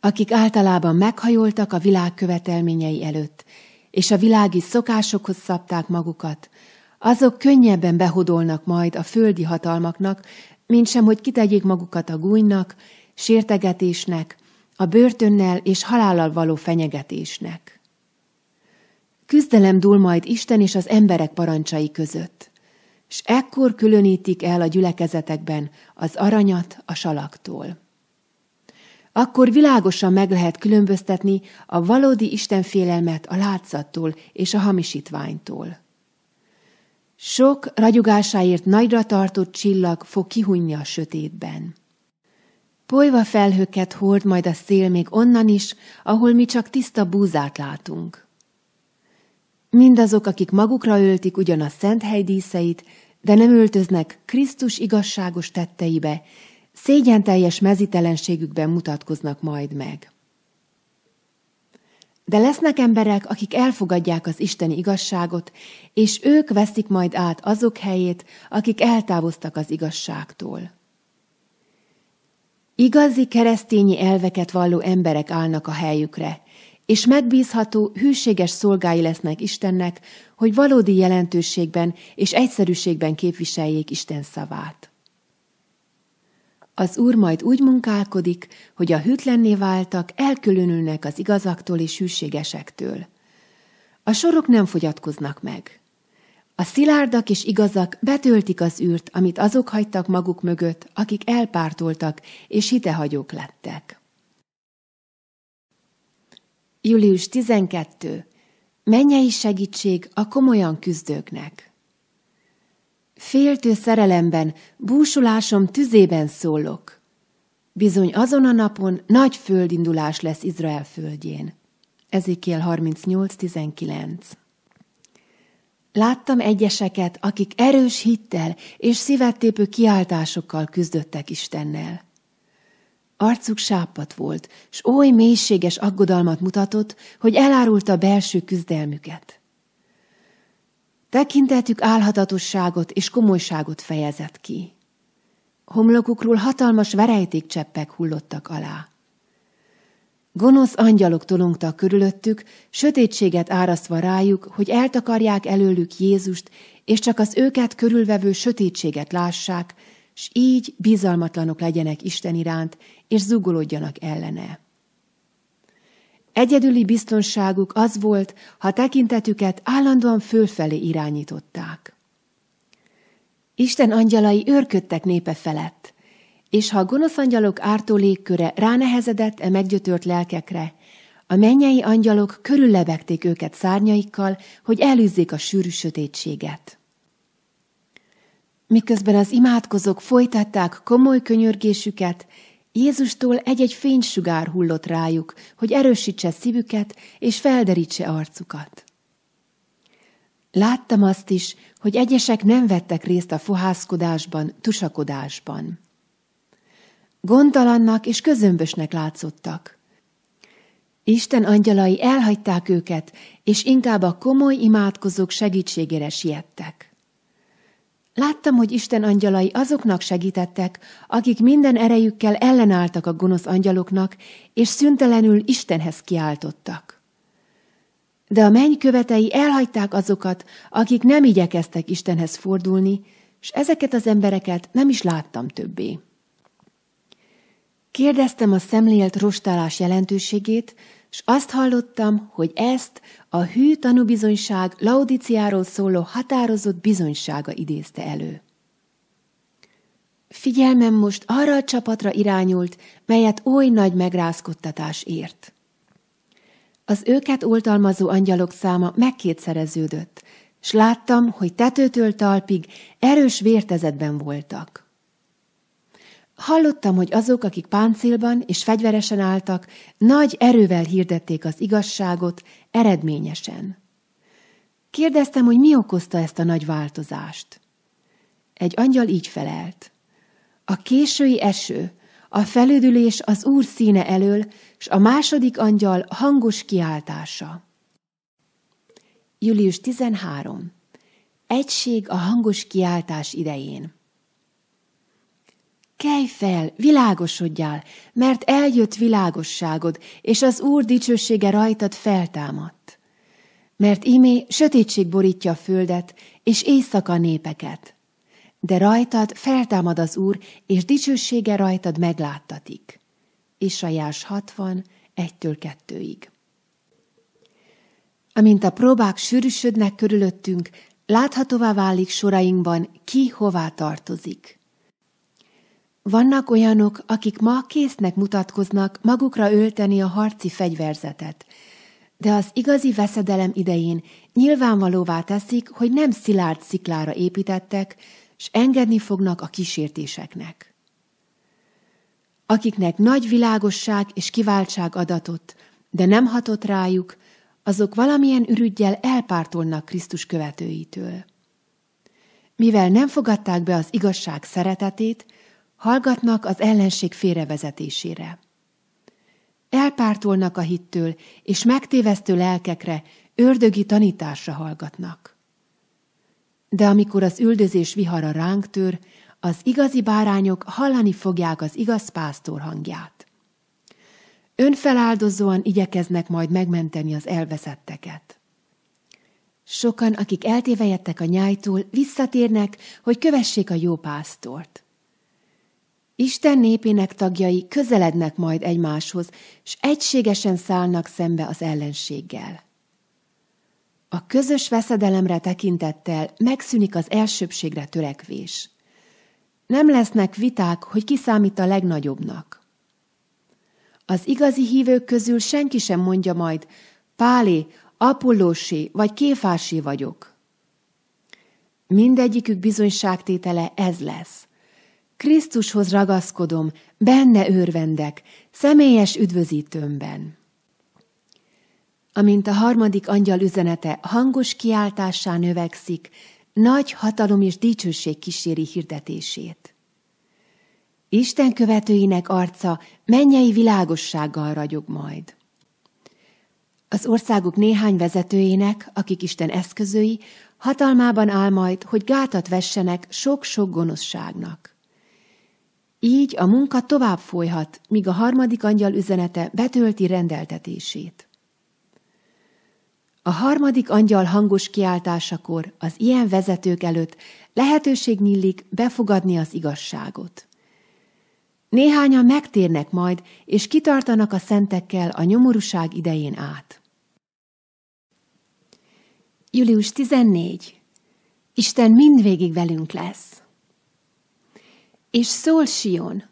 akik általában meghajoltak a világ követelményei előtt, és a világi szokásokhoz szabták magukat, azok könnyebben behodolnak majd a földi hatalmaknak, mint sem, hogy kitegyék magukat a gúnynak, sértegetésnek, a börtönnel és halállal való fenyegetésnek. Küzdelem dúl majd Isten és az emberek parancsai között, s ekkor különítik el a gyülekezetekben az aranyat a salaktól akkor világosan meg lehet különböztetni a valódi istenfélelmet a látszattól és a hamisítványtól. Sok ragyugásáért nagyra tartott csillag fog kihunni a sötétben. Polyva felhőket hord majd a szél még onnan is, ahol mi csak tiszta búzát látunk. Mindazok, akik magukra öltik ugyan a szent helydíszeit, de nem öltöznek Krisztus igazságos tetteibe, szégyenteljes mezitelenségükben mutatkoznak majd meg. De lesznek emberek, akik elfogadják az isteni igazságot, és ők veszik majd át azok helyét, akik eltávoztak az igazságtól. Igazi keresztényi elveket valló emberek állnak a helyükre, és megbízható, hűséges szolgái lesznek Istennek, hogy valódi jelentőségben és egyszerűségben képviseljék Isten szavát. Az Úr majd úgy munkálkodik, hogy a hűtlenné váltak elkülönülnek az igazaktól és hűségesektől. A sorok nem fogyatkoznak meg. A szilárdak és igazak betöltik az űrt, amit azok hagytak maguk mögött, akik elpártoltak és hitehagyók lettek. Július 12. Mennyei segítség a komolyan küzdőknek. Féltő szerelemben, búsulásom tüzében szólok. Bizony azon a napon nagy földindulás lesz Izrael földjén. Ezékiel 38.19 Láttam egyeseket, akik erős hittel és szívettépő kiáltásokkal küzdöttek Istennel. Arcuk sápat volt, s oly mélységes aggodalmat mutatott, hogy elárulta belső küzdelmüket. Tekintetük álhatatosságot és komolyságot fejezett ki. Homlokukról hatalmas verejtékcseppek hullottak alá. Gonosz angyalok tolongtak körülöttük, sötétséget árasztva rájuk, hogy eltakarják előlük Jézust, és csak az őket körülvevő sötétséget lássák, s így bizalmatlanok legyenek Isten iránt, és zugolódjanak ellene. Egyedüli biztonságuk az volt, ha tekintetüket állandóan fölfelé irányították. Isten angyalai őrködtek népe felett, és ha a gonosz angyalok ártó légköre ránehezedett e meggyötört lelkekre, a mennyei angyalok körüllebegték őket szárnyaikkal, hogy elűzzék a sűrű sötétséget. Miközben az imádkozók folytatták komoly könyörgésüket, Jézustól egy-egy fénysugár hullott rájuk, hogy erősítse szívüket és felderítse arcukat. Láttam azt is, hogy egyesek nem vettek részt a fohászkodásban, tusakodásban. Gondtalannak és közömbösnek látszottak. Isten angyalai elhagyták őket, és inkább a komoly imádkozók segítségére siettek. Láttam, hogy Isten angyalai azoknak segítettek, akik minden erejükkel ellenálltak a gonosz angyaloknak, és szüntelenül Istenhez kiáltottak. De a menny követei elhagyták azokat, akik nem igyekeztek Istenhez fordulni, és ezeket az embereket nem is láttam többé. Kérdeztem a szemlélt rostálás jelentőségét, és azt hallottam, hogy ezt a hű tanúbizonyság Laudiciáról szóló határozott bizonysága idézte elő. Figyelmem most arra a csapatra irányult, melyet oly nagy megrázkodtatás ért. Az őket oltalmazó angyalok száma megkétszereződött, s láttam, hogy tetőtől talpig erős vértezetben voltak. Hallottam, hogy azok, akik páncélban és fegyveresen álltak, nagy erővel hirdették az igazságot, eredményesen. Kérdeztem, hogy mi okozta ezt a nagy változást. Egy angyal így felelt. A késői eső, a felüdülés az úr színe elől, s a második angyal hangos kiáltása. Július 13. Egység a hangos kiáltás idején. Kelj fel, világosodjál, mert eljött világosságod, és az Úr dicsősége rajtad feltámadt. Mert imé sötétség borítja a földet, és éjszaka népeket. De rajtad feltámad az Úr, és dicsősége rajtad megláttatik. És 60, 1-től 2-ig. Amint a próbák sűrűsödnek körülöttünk, láthatóvá válik sorainkban, ki hová tartozik. Vannak olyanok, akik ma késznek mutatkoznak magukra ölteni a harci fegyverzetet, de az igazi veszedelem idején nyilvánvalóvá teszik, hogy nem szilárd sziklára építettek, s engedni fognak a kísértéseknek. Akiknek nagy világosság és kiváltság adatott, de nem hatott rájuk, azok valamilyen ürügyjel elpártolnak Krisztus követőitől. Mivel nem fogadták be az igazság szeretetét, Hallgatnak az ellenség félrevezetésére. Elpártolnak a hittől, és megtévesztő lelkekre, ördögi tanításra hallgatnak. De amikor az üldözés vihara ránk tör, az igazi bárányok hallani fogják az igaz pásztor hangját. Önfeláldozóan igyekeznek majd megmenteni az elveszetteket. Sokan, akik eltévejettek a nyájtól, visszatérnek, hogy kövessék a jó pásztort. Isten népének tagjai közelednek majd egymáshoz, s egységesen szállnak szembe az ellenséggel. A közös veszedelemre tekintettel megszűnik az elsőbségre törekvés. Nem lesznek viták, hogy kiszámít a legnagyobbnak. Az igazi hívők közül senki sem mondja majd, Pálé, Apollósé vagy Kéfásé vagyok. Mindegyikük bizonyságtétele ez lesz. Krisztushoz ragaszkodom, benne őrvendek, személyes üdvözítőmben. Amint a harmadik angyal üzenete hangos kiáltássá növekszik, nagy hatalom és dicsőség kíséri hirdetését. Isten követőinek arca mennyei világossággal ragyog majd. Az országok néhány vezetőjének, akik Isten eszközői, hatalmában áll majd, hogy gátat vessenek sok-sok gonoszságnak. Így a munka tovább folyhat, míg a harmadik angyal üzenete betölti rendeltetését. A harmadik angyal hangos kiáltásakor az ilyen vezetők előtt lehetőség nyílik befogadni az igazságot. Néhányan megtérnek majd, és kitartanak a szentekkel a nyomorúság idején át. Július 14. Isten mindvégig velünk lesz. És szól Sion,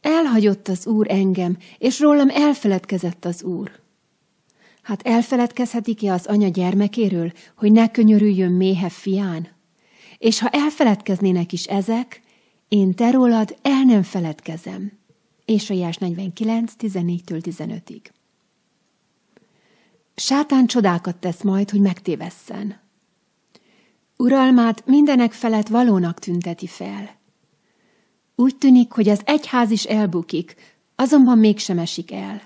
elhagyott az Úr engem, és rólam elfeledkezett az Úr. Hát elfeledkezhetik-e az anya gyermekéről, hogy ne könyörüljön méhe fián? És ha elfeledkeznének is ezek, én te rólad el nem feledkezem. Jás 49, 14-től 15-ig. Sátán csodákat tesz majd, hogy megtévesszen. Uralmát mindenek felett valónak tünteti fel – úgy tűnik, hogy az egyház is elbukik, azonban mégsem esik el.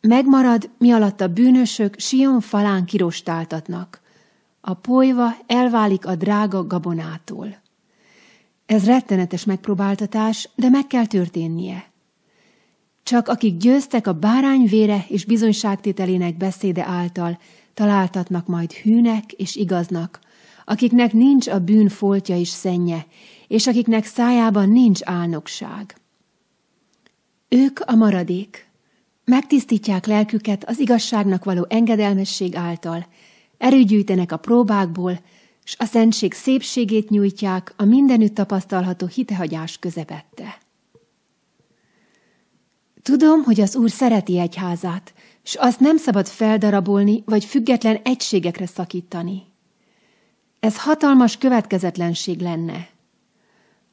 Megmarad, mi alatt a bűnösök Sion falán kirostáltatnak. A polyva elválik a drága gabonától. Ez rettenetes megpróbáltatás, de meg kell történnie. Csak akik győztek a bárány vére és bizonyságtételének beszéde által, találtatnak majd hűnek és igaznak, akiknek nincs a bűn foltja és szennye, és akiknek szájában nincs álnokság. Ők a maradék. Megtisztítják lelküket az igazságnak való engedelmesség által, erőgyűjtenek a próbákból, s a szentség szépségét nyújtják a mindenütt tapasztalható hitehagyás közepette. Tudom, hogy az Úr szereti egyházát, s azt nem szabad feldarabolni vagy független egységekre szakítani. Ez hatalmas következetlenség lenne.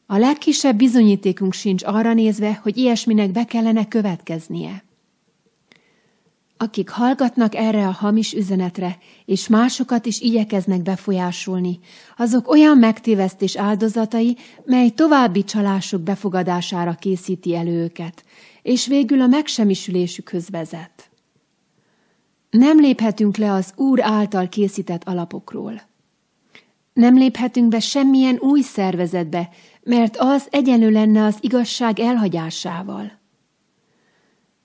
A legkisebb bizonyítékunk sincs arra nézve, hogy ilyesminek be kellene következnie. Akik hallgatnak erre a hamis üzenetre, és másokat is igyekeznek befolyásolni, azok olyan megtévesztés áldozatai, mely további csalások befogadására készíti elő őket, és végül a megsemmisülésükhöz vezet. Nem léphetünk le az Úr által készített alapokról. Nem léphetünk be semmilyen új szervezetbe, mert az egyenlő lenne az igazság elhagyásával.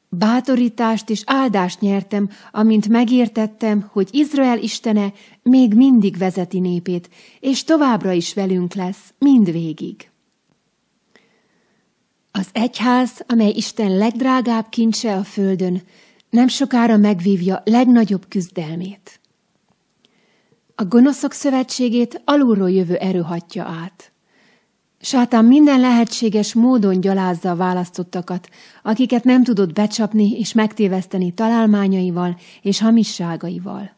Bátorítást és áldást nyertem, amint megértettem, hogy Izrael istene még mindig vezeti népét, és továbbra is velünk lesz, mindvégig. Az egyház, amely Isten legdrágább kincse a földön, nem sokára megvívja legnagyobb küzdelmét. A gonoszok szövetségét alulról jövő erő hatja át. Sátán minden lehetséges módon gyalázza a választottakat, akiket nem tudott becsapni és megtéveszteni találmányaival és hamisságaival.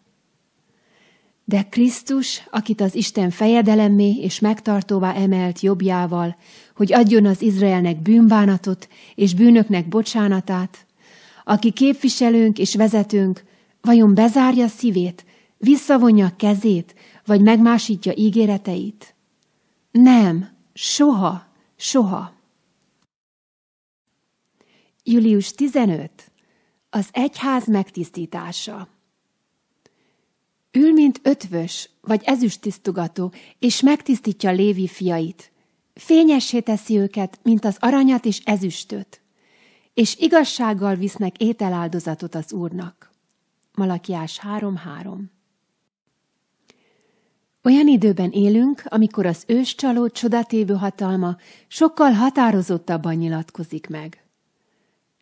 De Krisztus, akit az Isten fejedelemmé és megtartóvá emelt jobbjával, hogy adjon az Izraelnek bűnbánatot és bűnöknek bocsánatát, aki képviselőnk és vezetőnk, vajon bezárja szívét, visszavonja kezét, vagy megmásítja ígéreteit? Nem, Soha, soha. Július 15. Az egyház megtisztítása. Ül, mint ötvös, vagy ezüst tisztogató, és megtisztítja Lévi fiait. Fényessé teszi őket, mint az aranyat és ezüstöt, és igazsággal visznek ételáldozatot az Úrnak. Malakiás 3.3 olyan időben élünk, amikor az őscsaló csodatévő hatalma sokkal határozottabban nyilatkozik meg.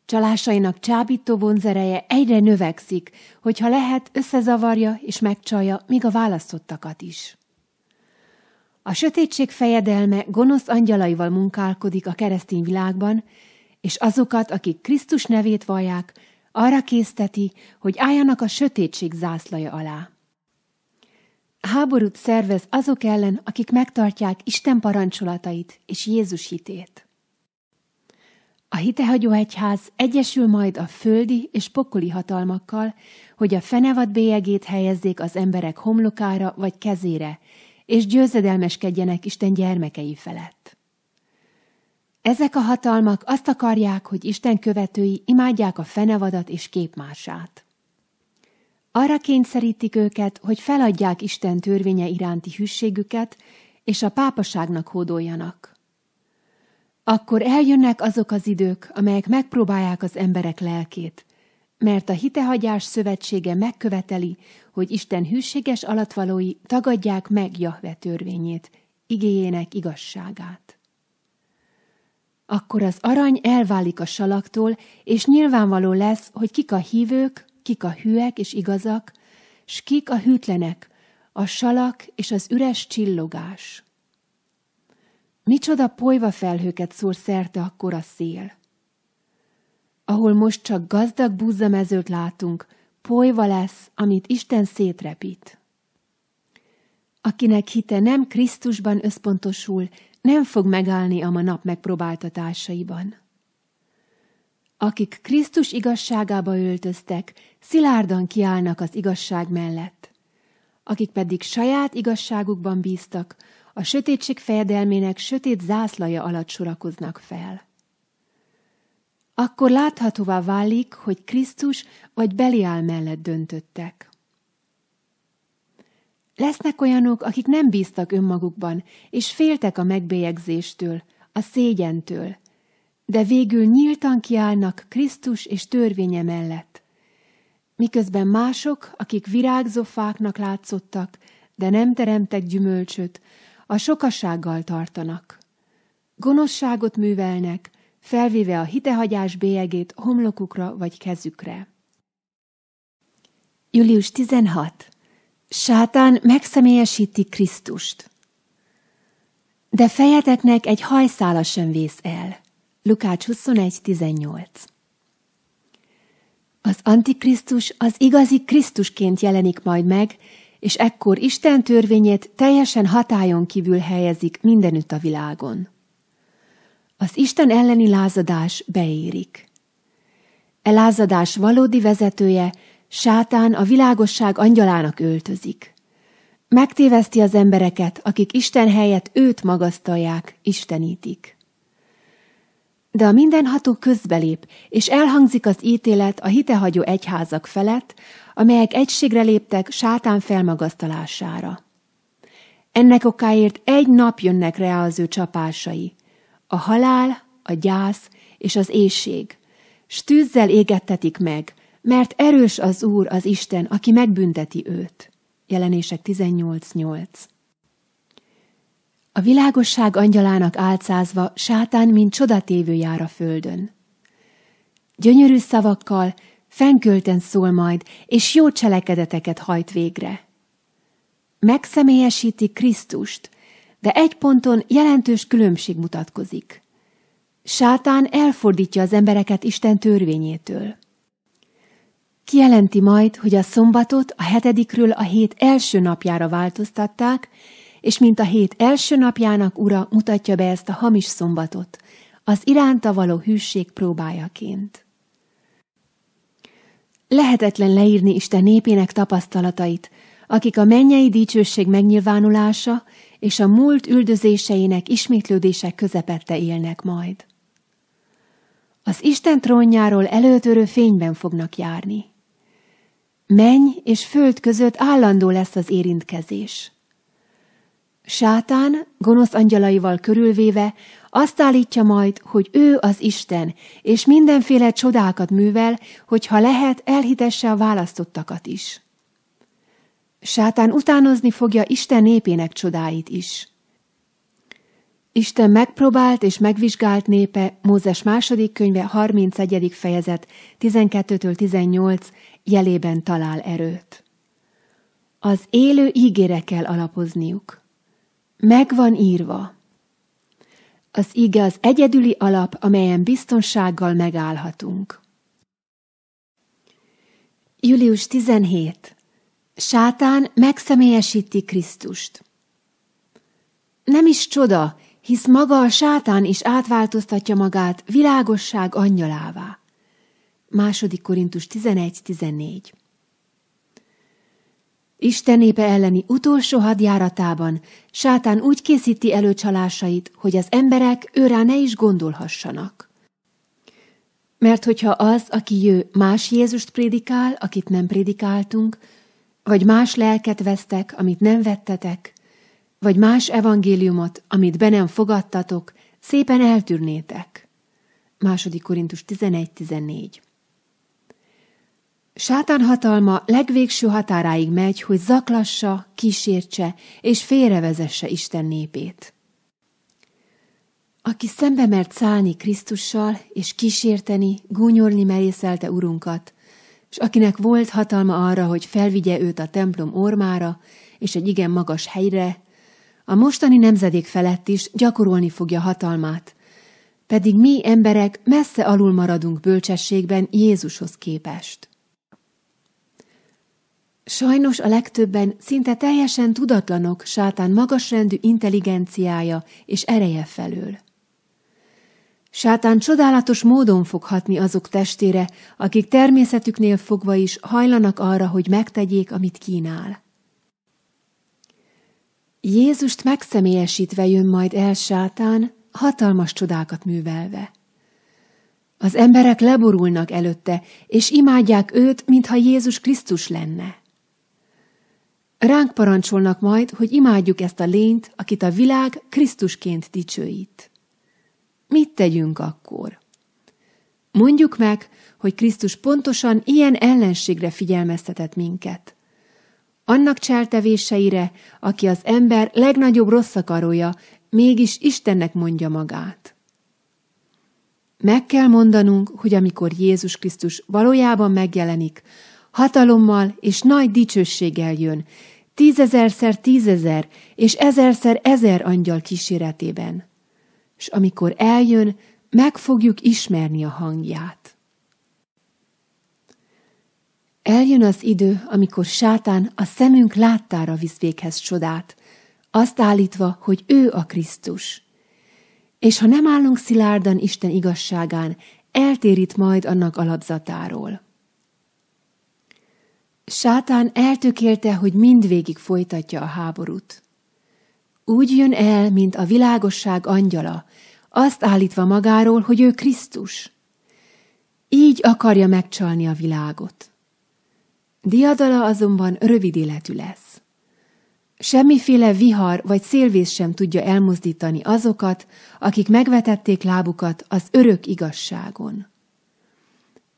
Csalásainak csábító vonzereje egyre növekszik, hogyha lehet, összezavarja és megcsalja még a választottakat is. A sötétség fejedelme gonosz angyalaival munkálkodik a keresztény világban, és azokat, akik Krisztus nevét vallják, arra készteti, hogy álljanak a sötétség zászlaja alá. Háborút szervez azok ellen, akik megtartják Isten parancsolatait és Jézus hitét. A hitehagyó egyház egyesül majd a földi és pokoli hatalmakkal, hogy a fenevad bélyegét helyezzék az emberek homlokára vagy kezére, és győzedelmeskedjenek Isten gyermekei felett. Ezek a hatalmak azt akarják, hogy Isten követői imádják a fenevadat és képmását. Arra kényszerítik őket, hogy feladják Isten törvénye iránti hűségüket, és a pápaságnak hódoljanak. Akkor eljönnek azok az idők, amelyek megpróbálják az emberek lelkét, mert a hitehagyás szövetsége megköveteli, hogy Isten hűséges alatvalói tagadják meg Jahve törvényét, igéjének igazságát. Akkor az arany elválik a salaktól, és nyilvánvaló lesz, hogy kik a hívők, kik a hűek és igazak, s kik a hűtlenek, a salak és az üres csillogás. Micsoda polyva felhőket szór szerte akkor a szél. Ahol most csak gazdag búzamezőt látunk, polyva lesz, amit Isten szétrepít. Akinek hite nem Krisztusban összpontosul, nem fog megállni a ma nap megpróbáltatásaiban akik Krisztus igazságába öltöztek, szilárdan kiállnak az igazság mellett. Akik pedig saját igazságukban bíztak, a sötétség fejedelmének sötét zászlaja alatt sorakoznak fel. Akkor láthatóvá válik, hogy Krisztus vagy Beliál mellett döntöttek. Lesznek olyanok, akik nem bíztak önmagukban, és féltek a megbélyegzéstől, a szégyentől, de végül nyíltan kiállnak Krisztus és törvénye mellett. Miközben mások, akik virágzó fáknak látszottak, de nem teremtek gyümölcsöt, a sokassággal tartanak. gonosságot művelnek, felvéve a hitehagyás bélyegét homlokukra vagy kezükre. Július 16. Sátán megszemélyesíti Krisztust. De fejeteknek egy hajszála sem vész el. Lukács 21.18 Az Antikrisztus az igazi Krisztusként jelenik majd meg, és ekkor Isten törvényét teljesen hatájon kívül helyezik mindenütt a világon. Az Isten elleni lázadás beérik. E lázadás valódi vezetője, sátán a világosság angyalának öltözik. Megtéveszti az embereket, akik Isten helyett őt magasztalják, istenítik. De a mindenható közbelép, és elhangzik az ítélet a hitehagyó egyházak felett, amelyek egységre léptek sátán felmagasztalására. Ennek okáért egy nap jönnek rá az ő csapásai. A halál, a gyász és az éjség. S tűzzel égettetik meg, mert erős az Úr, az Isten, aki megbünteti őt. Jelenések 18.8 a világosság angyalának álcázva sátán, mint csodatévő jár a földön. Gyönyörű szavakkal, fenkölten szól majd, és jó cselekedeteket hajt végre. Megszemélyesíti Krisztust, de egy ponton jelentős különbség mutatkozik. Sátán elfordítja az embereket Isten törvényétől. Kijelenti majd, hogy a szombatot a hetedikről a hét első napjára változtatták, és mint a hét első napjának ura mutatja be ezt a hamis szombatot, az iránta való hűség próbájaként. Lehetetlen leírni Isten népének tapasztalatait, akik a mennyei dicsőség megnyilvánulása és a múlt üldözéseinek ismétlődése közepette élnek majd. Az Isten trónjáról előtörő fényben fognak járni. Menny és föld között állandó lesz az érintkezés. Sátán gonosz angyalaival körülvéve azt állítja majd, hogy ő az Isten, és mindenféle csodákat művel, hogyha lehet, elhitesse a választottakat is. Sátán utánozni fogja Isten népének csodáit is. Isten megpróbált és megvizsgált népe, Mózes második könyve 31. fejezet 12-18 jelében talál erőt. Az élő ígére kell alapozniuk. Megvan írva. Az ige az egyedüli alap, amelyen biztonsággal megállhatunk. Július 17. Sátán megszemélyesíti Krisztust. Nem is csoda, hisz maga a sátán is átváltoztatja magát világosság angyalává. Második Korintus 11.14 Istenépe elleni utolsó hadjáratában sátán úgy készíti előcsalásait, hogy az emberek őrá ne is gondolhassanak. Mert hogyha az, aki ő más Jézust prédikál, akit nem prédikáltunk, vagy más lelket vesztek, amit nem vettetek, vagy más evangéliumot, amit be nem fogadtatok, szépen eltűrnétek. Második Korintus 11.14 Sátán hatalma legvégső határáig megy, hogy zaklassa, kísértse és félrevezesse Isten népét. Aki szembe mert szállni Krisztussal, és kísérteni, gúnyolni merészelte urunkat, és akinek volt hatalma arra, hogy felvigye őt a templom ormára és egy igen magas helyre, a mostani nemzedék felett is gyakorolni fogja hatalmát, pedig mi emberek messze alul maradunk bölcsességben Jézushoz képest. Sajnos a legtöbben szinte teljesen tudatlanok sátán magasrendű intelligenciája és ereje felől. Sátán csodálatos módon foghatni azok testére, akik természetüknél fogva is hajlanak arra, hogy megtegyék, amit kínál. Jézust megszemélyesítve jön majd el sátán, hatalmas csodákat művelve. Az emberek leborulnak előtte, és imádják őt, mintha Jézus Krisztus lenne. Ránk parancsolnak majd, hogy imádjuk ezt a lényt, akit a világ Krisztusként dicsőít. Mit tegyünk akkor? Mondjuk meg, hogy Krisztus pontosan ilyen ellenségre figyelmeztetett minket. Annak cseltevéseire, aki az ember legnagyobb rosszakarója, mégis Istennek mondja magát. Meg kell mondanunk, hogy amikor Jézus Krisztus valójában megjelenik, hatalommal és nagy dicsőséggel jön, tízezerszer tízezer és ezerszer ezer angyal kíséretében, és amikor eljön, meg fogjuk ismerni a hangját. Eljön az idő, amikor sátán a szemünk láttára visz véghez csodát, azt állítva, hogy ő a Krisztus. És ha nem állunk szilárdan Isten igazságán, eltérít majd annak alapzatáról. Sátán eltökélte, hogy mindvégig folytatja a háborút. Úgy jön el, mint a világosság angyala, azt állítva magáról, hogy ő Krisztus. Így akarja megcsalni a világot. Diadala azonban rövid életű lesz. Semmiféle vihar vagy szélvész sem tudja elmozdítani azokat, akik megvetették lábukat az örök igazságon.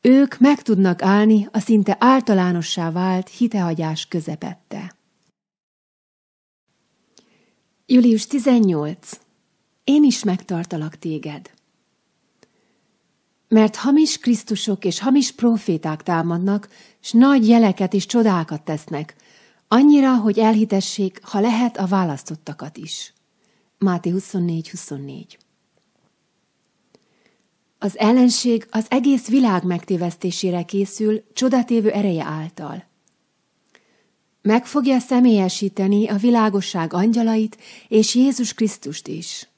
Ők meg tudnak állni a szinte általánossá vált hitehagyás közepette. Július 18. Én is megtartalak téged. Mert hamis Krisztusok és hamis proféták támadnak, s nagy jeleket és csodákat tesznek, annyira, hogy elhitessék, ha lehet, a választottakat is. Máté 24. 24. Az ellenség az egész világ megtévesztésére készül csodatévő ereje által. Meg fogja személyesíteni a világosság angyalait és Jézus Krisztust is.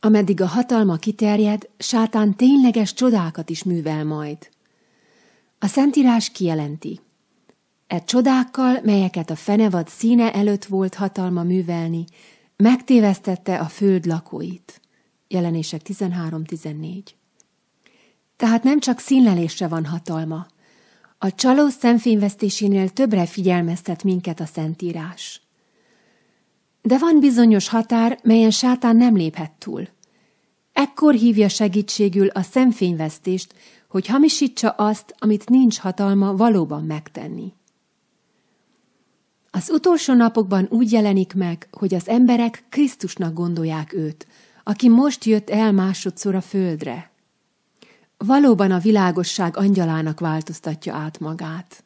Ameddig a hatalma kiterjed, sátán tényleges csodákat is művel majd. A Szentírás kijelenti. E csodákkal, melyeket a fenevad színe előtt volt hatalma művelni, megtévesztette a föld lakóit. Jelenések 13-14. Tehát nem csak színlelésre van hatalma. A csaló szemfényvesztésénél többre figyelmeztet minket a Szentírás. De van bizonyos határ, melyen sátán nem léphet túl. Ekkor hívja segítségül a szemfényvesztést, hogy hamisítsa azt, amit nincs hatalma valóban megtenni. Az utolsó napokban úgy jelenik meg, hogy az emberek Krisztusnak gondolják őt, aki most jött el másodszor a földre. Valóban a világosság angyalának változtatja át magát.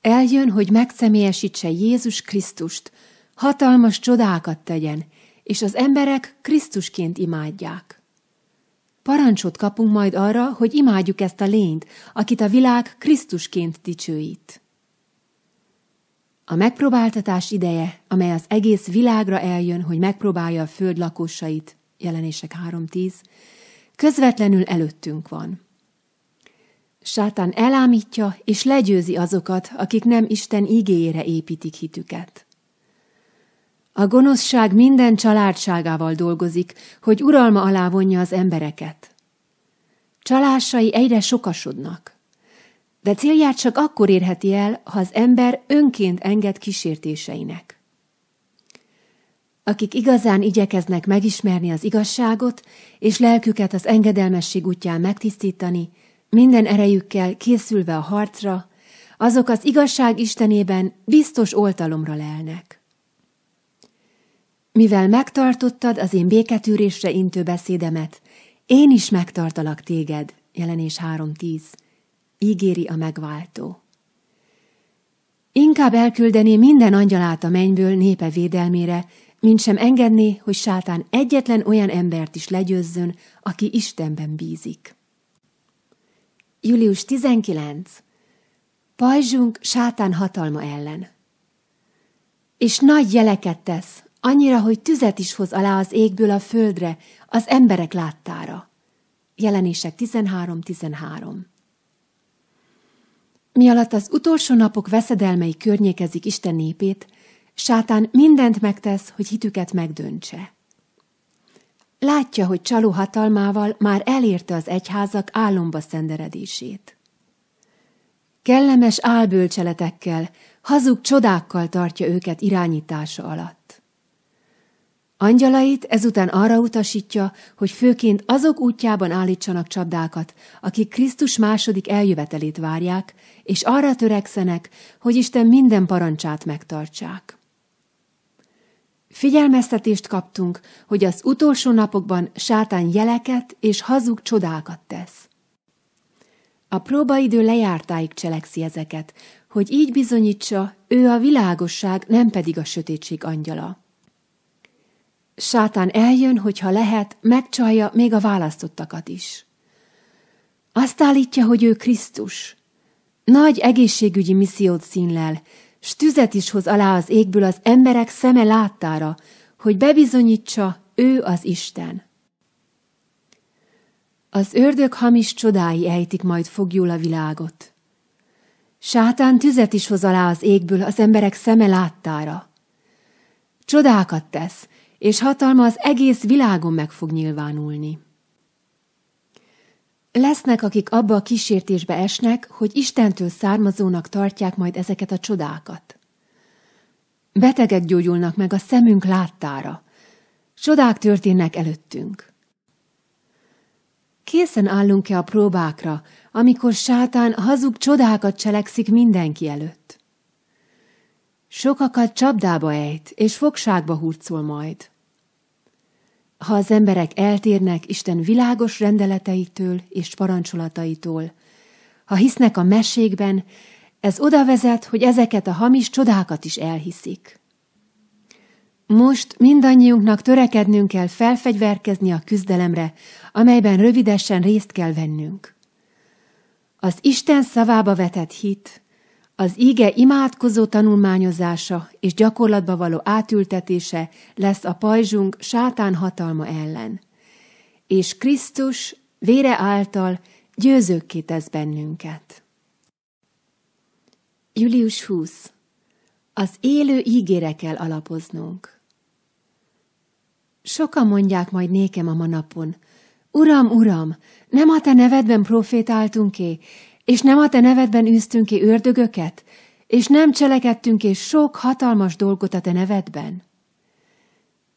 Eljön, hogy megszemélyesítse Jézus Krisztust, hatalmas csodákat tegyen, és az emberek Krisztusként imádják. Parancsot kapunk majd arra, hogy imádjuk ezt a lényt, akit a világ Krisztusként dicsőít. A megpróbáltatás ideje, amely az egész világra eljön, hogy megpróbálja a föld lakosait, jelenések 3.10, közvetlenül előttünk van. Sátán elámítja és legyőzi azokat, akik nem Isten igéjére építik hitüket. A gonoszság minden családságával dolgozik, hogy uralma alá vonja az embereket. Csalásai egyre sokasodnak de célját csak akkor érheti el, ha az ember önként enged kísértéseinek. Akik igazán igyekeznek megismerni az igazságot, és lelküket az engedelmesség útján megtisztítani, minden erejükkel készülve a harcra, azok az igazság istenében biztos oltalomra lelnek. Mivel megtartottad az én béketűrésre intő beszédemet, én is megtartalak téged, jelenés 3.10 ígéri a megváltó. Inkább elküldené minden angyalát a mennyből népe védelmére, mint sem engedné, hogy sátán egyetlen olyan embert is legyőzzön, aki Istenben bízik. Július 19. Pajzsunk sátán hatalma ellen. És nagy jeleket tesz, annyira, hogy tüzet is hoz alá az égből a földre, az emberek láttára. Jelenések 13.13. 13. Mi alatt az utolsó napok veszedelmei környékezik Isten népét, sátán mindent megtesz, hogy hitüket megdöntse. Látja, hogy csaló hatalmával már elérte az egyházak álomba szenderedését. Kellemes álbölcseletekkel, hazug csodákkal tartja őket irányítása alatt. Angyalait ezután arra utasítja, hogy főként azok útjában állítsanak csapdákat, akik Krisztus második eljövetelét várják, és arra törekszenek, hogy Isten minden parancsát megtartsák. Figyelmeztetést kaptunk, hogy az utolsó napokban sátán jeleket és hazug csodákat tesz. A próbaidő lejártáig cselekszi ezeket, hogy így bizonyítsa, ő a világosság, nem pedig a sötétség angyala. Sátán eljön, hogyha lehet, megcsalja még a választottakat is. Azt állítja, hogy ő Krisztus. Nagy egészségügyi missziót színlel, s tüzet is hoz alá az égből az emberek szeme láttára, hogy bebizonyítsa, ő az Isten. Az ördög hamis csodái ejtik majd fogjul a világot. Sátán tüzet is hoz alá az égből az emberek szeme láttára. Csodákat tesz, és hatalma az egész világon meg fog nyilvánulni. Lesznek, akik abba a kísértésbe esnek, hogy Istentől származónak tartják majd ezeket a csodákat. Betegek gyógyulnak meg a szemünk láttára. Csodák történnek előttünk. Készen állunk-e a próbákra, amikor sátán hazug csodákat cselekszik mindenki előtt? Sokakat csapdába ejt, és fogságba hurcol majd ha az emberek eltérnek Isten világos rendeleteitől és parancsolataitól, ha hisznek a mesékben, ez oda vezet, hogy ezeket a hamis csodákat is elhiszik. Most mindannyiunknak törekednünk kell felfegyverkezni a küzdelemre, amelyben rövidesen részt kell vennünk. Az Isten szavába vetett hit, az ige imádkozó tanulmányozása és gyakorlatba való átültetése lesz a pajzsunk sátán hatalma ellen, és Krisztus vére által győzőkké tesz bennünket. Július 20. Az élő ígére kell alapoznunk. Sokan mondják majd nékem a manapon, Uram, Uram, nem a te nevedben profétáltunk-é, és nem a te nevedben űztünk ki ördögöket? És nem cselekedtünk és sok hatalmas dolgot a te nevedben?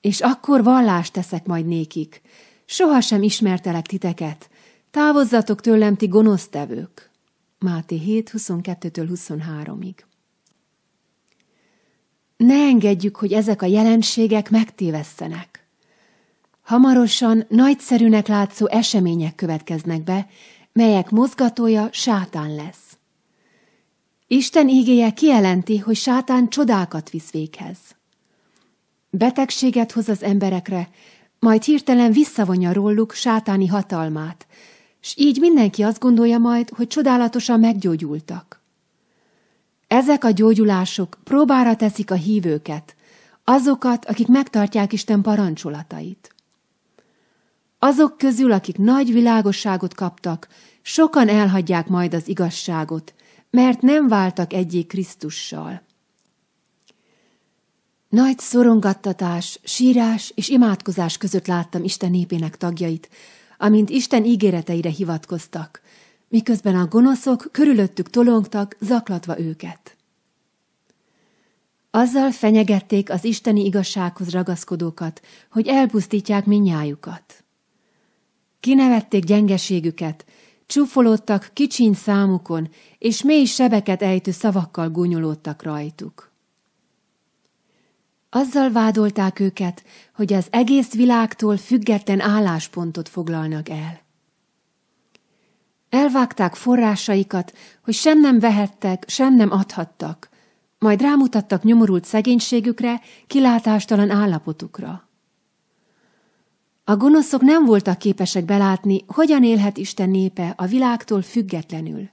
És akkor vallást teszek majd nékik. Sohasem ismertelek titeket. Távozzatok tőlem, ti gonosztevők. Máté 7, 22 23-ig. Ne engedjük, hogy ezek a jelenségek megtévesztenek Hamarosan nagyszerűnek látszó események következnek be, melyek mozgatója sátán lesz. Isten ígéje kijelenti, hogy sátán csodákat visz véghez. Betegséget hoz az emberekre, majd hirtelen visszavonja róluk sátáni hatalmát, s így mindenki azt gondolja majd, hogy csodálatosan meggyógyultak. Ezek a gyógyulások próbára teszik a hívőket, azokat, akik megtartják Isten parancsolatait. Azok közül, akik nagy világosságot kaptak, sokan elhagyják majd az igazságot, mert nem váltak egyé Krisztussal. Nagy szorongattatás, sírás és imádkozás között láttam Isten népének tagjait, amint Isten ígéreteire hivatkoztak, miközben a gonoszok körülöttük tolongtak, zaklatva őket. Azzal fenyegették az isteni igazsághoz ragaszkodókat, hogy elpusztítják minnyájukat. Kinevették gyengeségüket, csúfolódtak kicsin számukon, és mély sebeket ejtő szavakkal gúnyolódtak rajtuk. Azzal vádolták őket, hogy az egész világtól független álláspontot foglalnak el. Elvágták forrásaikat, hogy sem nem vehettek, sem nem adhattak, majd rámutattak nyomorult szegénységükre, kilátástalan állapotukra. A gonoszok nem voltak képesek belátni, hogyan élhet Isten népe a világtól függetlenül.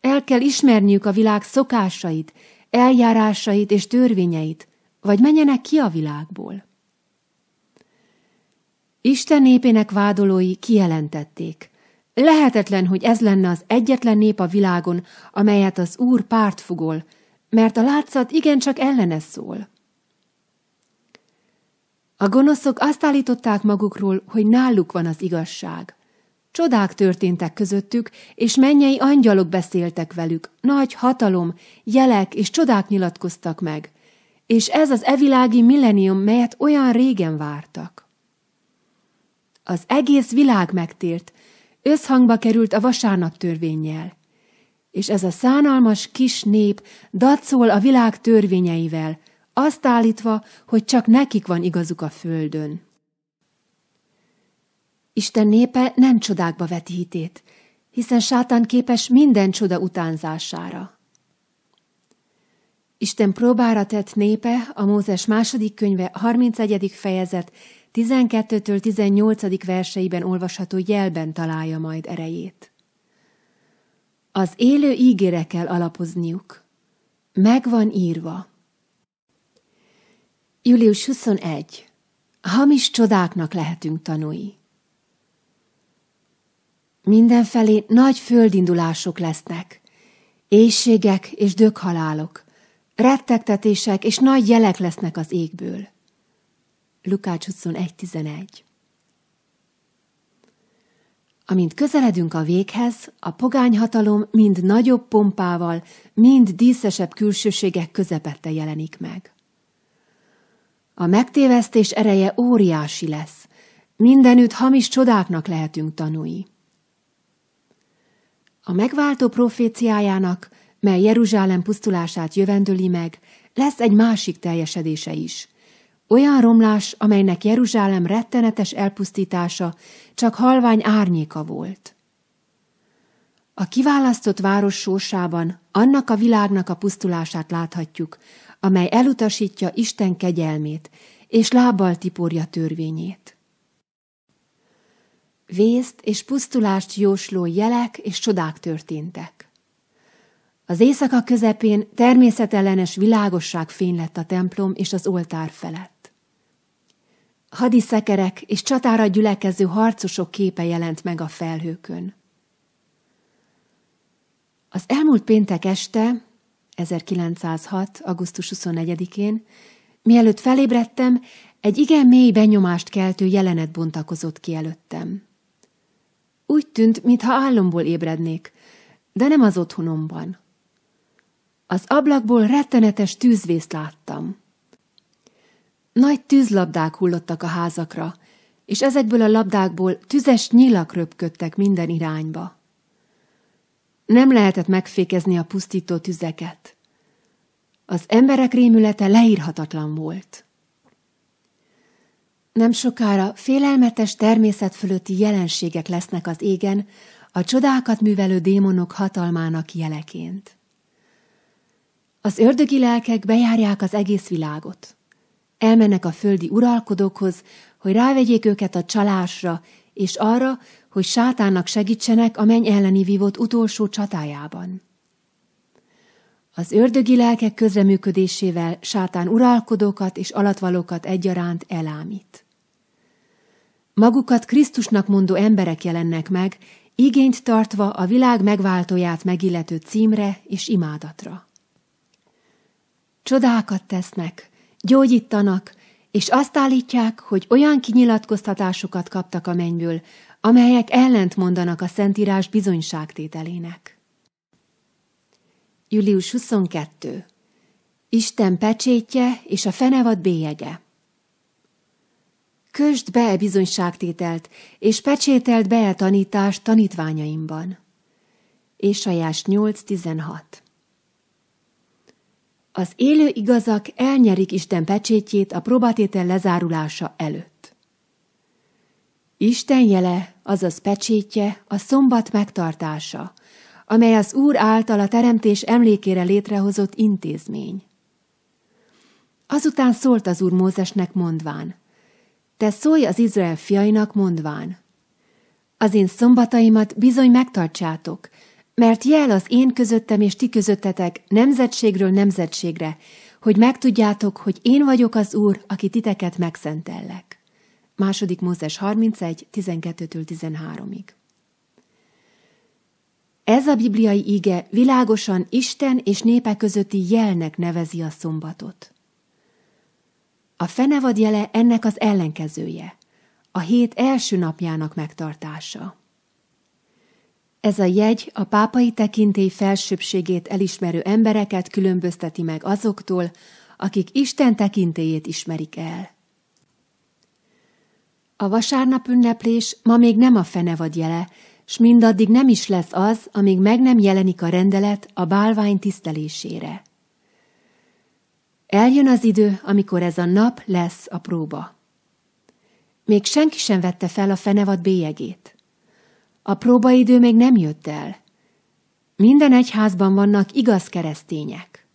El kell ismerniük a világ szokásait, eljárásait és törvényeit, vagy menjenek ki a világból. Isten népének vádolói kijelentették. Lehetetlen, hogy ez lenne az egyetlen nép a világon, amelyet az Úr párt mert a látszat igencsak ellene szól. A gonoszok azt állították magukról, hogy náluk van az igazság. Csodák történtek közöttük, és mennyei angyalok beszéltek velük, nagy hatalom, jelek és csodák nyilatkoztak meg. És ez az evilági millenium, melyet olyan régen vártak. Az egész világ megtért, összhangba került a vasárnap törvényjel. És ez a szánalmas kis nép dacol a világ törvényeivel, azt állítva, hogy csak nekik van igazuk a földön. Isten népe nem csodákba veti hitét, hiszen sátán képes minden csoda utánzására. Isten próbára tett népe a Mózes második könyve 31. fejezet 12-től 18. verseiben olvasható jelben találja majd erejét. Az élő ígérekkel alapozniuk. Megvan írva. Július 21. Hamis csodáknak lehetünk tanúi. Mindenfelé nagy földindulások lesznek, éjségek és döghalálok, rettegtetések és nagy jelek lesznek az égből. Lukács 21.11 Amint közeledünk a véghez, a pogányhatalom mind nagyobb pompával, mind díszesebb külsőségek közepette jelenik meg. A megtévesztés ereje óriási lesz. Mindenütt hamis csodáknak lehetünk tanúi. A megváltó proféciájának, mely Jeruzsálem pusztulását jövendőli meg, lesz egy másik teljesedése is. Olyan romlás, amelynek Jeruzsálem rettenetes elpusztítása csak halvány árnyéka volt. A kiválasztott város sorsában annak a világnak a pusztulását láthatjuk, amely elutasítja Isten kegyelmét és lábbal tiporja törvényét. Vészt és pusztulást jósló jelek és csodák történtek. Az éjszaka közepén természetellenes világosság fénylett a templom és az oltár felett. Hadiszekerek és csatára gyülekező harcosok képe jelent meg a felhőkön. Az elmúlt péntek este 1906. augusztus 24-én, mielőtt felébredtem, egy igen mély benyomást keltő jelenet bontakozott ki előttem. Úgy tűnt, mintha álomból ébrednék, de nem az otthonomban. Az ablakból rettenetes tűzvészt láttam. Nagy tűzlabdák hullottak a házakra, és ezekből a labdákból tüzes nyilak röpködtek minden irányba. Nem lehetett megfékezni a pusztító tüzeket. Az emberek rémülete leírhatatlan volt. Nem sokára félelmetes természet fölötti jelenségek lesznek az égen a csodákat művelő démonok hatalmának jeleként. Az ördögi lelkek bejárják az egész világot. Elmennek a földi uralkodókhoz, hogy rávegyék őket a csalásra, és arra, hogy Sátánnak segítsenek a menny elleni vívott utolsó csatájában. Az ördögi lelkek közreműködésével sátán uralkodókat és alatvalókat egyaránt elámít. Magukat Krisztusnak mondó emberek jelennek meg, igényt tartva a világ megváltóját megillető címre és imádatra. Csodákat tesznek, gyógyítanak, és azt állítják, hogy olyan kinyilatkoztatásokat kaptak a mennyből, amelyek ellentmondanak a Szentírás bizonyságtételének. Július 22. Isten pecsétje és a fenevad bélyege. Kösd be e bizonyságtételt, és pecsételt be e tanítást tanítványaimban. Ésajás 8.16 Az élő igazak elnyerik Isten pecsétjét a próbatétel lezárulása előtt. Isten jele, azaz pecsétje, a szombat megtartása, amely az Úr által a teremtés emlékére létrehozott intézmény. Azután szólt az Úr Mózesnek mondván, te szólj az Izrael fiainak mondván, az én szombataimat bizony megtartsátok, mert jel az én közöttem és ti közöttetek nemzetségről nemzetségre, hogy megtudjátok, hogy én vagyok az Úr, aki titeket megszentellek. Második Mózes 31, 12-13-ig. Ez a bibliai ige világosan Isten és népe közötti jelnek nevezi a szombatot. A fenevad jele ennek az ellenkezője, a hét első napjának megtartása. Ez a jegy a pápai tekintély felsőbségét elismerő embereket különbözteti meg azoktól, akik Isten tekintélyét ismerik el. A vasárnap ünneplés ma még nem a fenevad jele, s mindaddig nem is lesz az, amíg meg nem jelenik a rendelet a bálvány tisztelésére. Eljön az idő, amikor ez a nap lesz a próba. Még senki sem vette fel a fenevad bélyegét. A próbaidő még nem jött el. Minden egyházban vannak igaz keresztények.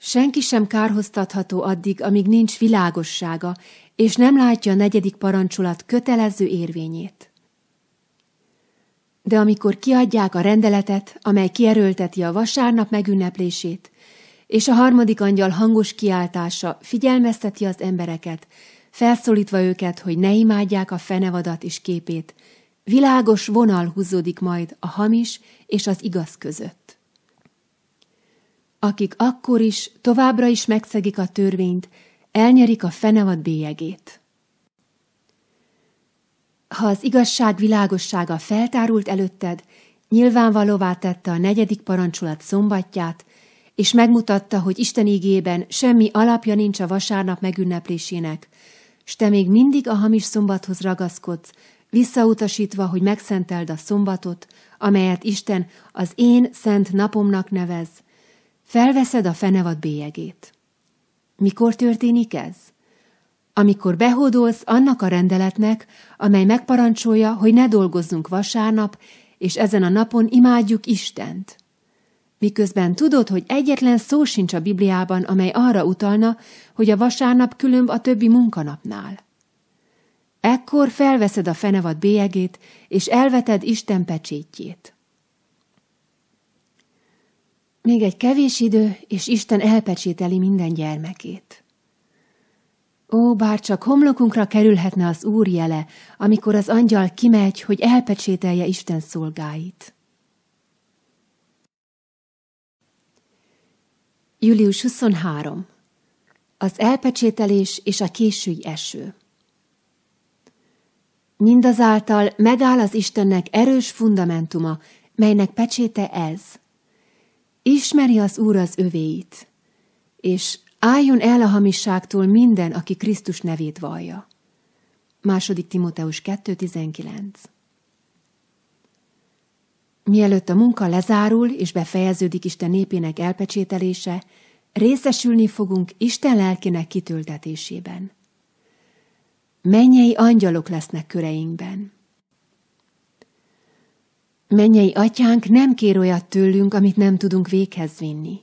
Senki sem kárhoztatható addig, amíg nincs világossága és nem látja a negyedik parancsolat kötelező érvényét. De amikor kiadják a rendeletet, amely kierőlteti a vasárnap megünneplését, és a harmadik angyal hangos kiáltása figyelmezteti az embereket, felszólítva őket, hogy ne imádják a fenevadat és képét, világos vonal húzódik majd a hamis és az igaz között. Akik akkor is, továbbra is megszegik a törvényt, elnyerik a fenevad bélyegét. Ha az igazság világossága feltárult előtted, nyilvánvalóvá tette a negyedik parancsolat szombatját, és megmutatta, hogy Isten ígében semmi alapja nincs a vasárnap megünneplésének, s te még mindig a hamis szombathoz ragaszkodsz, visszautasítva, hogy megszenteld a szombatot, amelyet Isten az én szent napomnak nevez, felveszed a fenevad bélyegét. Mikor történik ez? Amikor behódolsz annak a rendeletnek, amely megparancsolja, hogy ne dolgozzunk vasárnap, és ezen a napon imádjuk Istent. Miközben tudod, hogy egyetlen szó sincs a Bibliában, amely arra utalna, hogy a vasárnap különb a többi munkanapnál. Ekkor felveszed a fenevad bélyegét, és elveted Isten pecsétjét. Még egy kevés idő, és Isten elpecsételi minden gyermekét. Ó, bár csak homlokunkra kerülhetne az Úr jele, amikor az angyal kimegy, hogy elpecsételje Isten szolgáit. Július 23. Az elpecsételés és a késői eső. Mindazáltal megáll az Istennek erős fundamentuma, melynek pecséte ez – Ismeri az Úr az övéit, és álljon el a hamisságtól minden, aki Krisztus nevét vallja. Második Timóteus 2.19 Mielőtt a munka lezárul és befejeződik Isten népének elpecsételése, részesülni fogunk Isten lelkének kitöltetésében. Mennyei angyalok lesznek köreinkben. Mennyei atyánk nem kér olyat tőlünk, amit nem tudunk véghez vinni.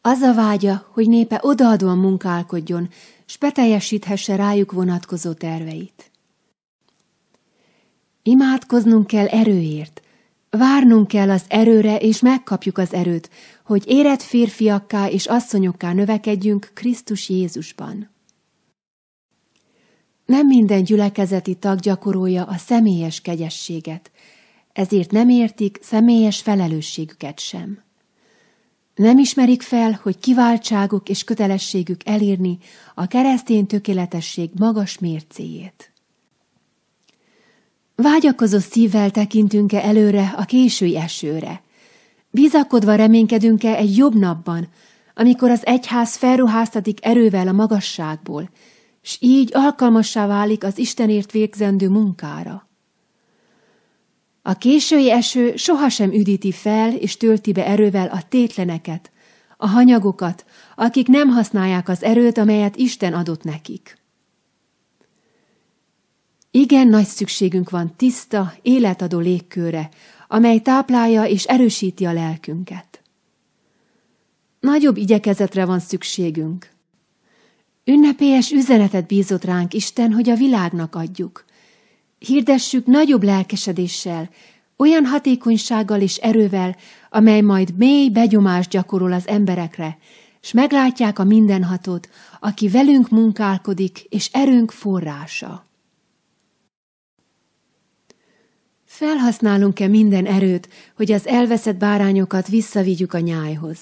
Az a vágya, hogy népe odaadóan munkálkodjon, s beteljesíthesse rájuk vonatkozó terveit. Imádkoznunk kell erőért, várnunk kell az erőre, és megkapjuk az erőt, hogy érett férfiakká és asszonyokká növekedjünk Krisztus Jézusban. Nem minden gyülekezeti tag gyakorolja a személyes kegyességet, ezért nem értik személyes felelősségüket sem. Nem ismerik fel, hogy kiváltságuk és kötelességük elírni a keresztény tökéletesség magas mércéjét. Vágyakozó szívvel tekintünk-e előre a késői esőre? Bizakodva reménykedünk-e egy jobb napban, amikor az egyház felruháztatik erővel a magasságból, s így alkalmassá válik az Istenért végzendő munkára. A késői eső sohasem üdíti fel és tölti be erővel a tétleneket, a hanyagokat, akik nem használják az erőt, amelyet Isten adott nekik. Igen nagy szükségünk van tiszta, életadó légkőre, amely táplálja és erősíti a lelkünket. Nagyobb igyekezetre van szükségünk, Ünnepélyes üzenetet bízott ránk Isten, hogy a világnak adjuk. Hirdessük nagyobb lelkesedéssel, olyan hatékonysággal és erővel, amely majd mély begyomást gyakorol az emberekre, s meglátják a mindenhatót, aki velünk munkálkodik, és erőnk forrása. Felhasználunk-e minden erőt, hogy az elveszett bárányokat visszavigyük a nyájhoz?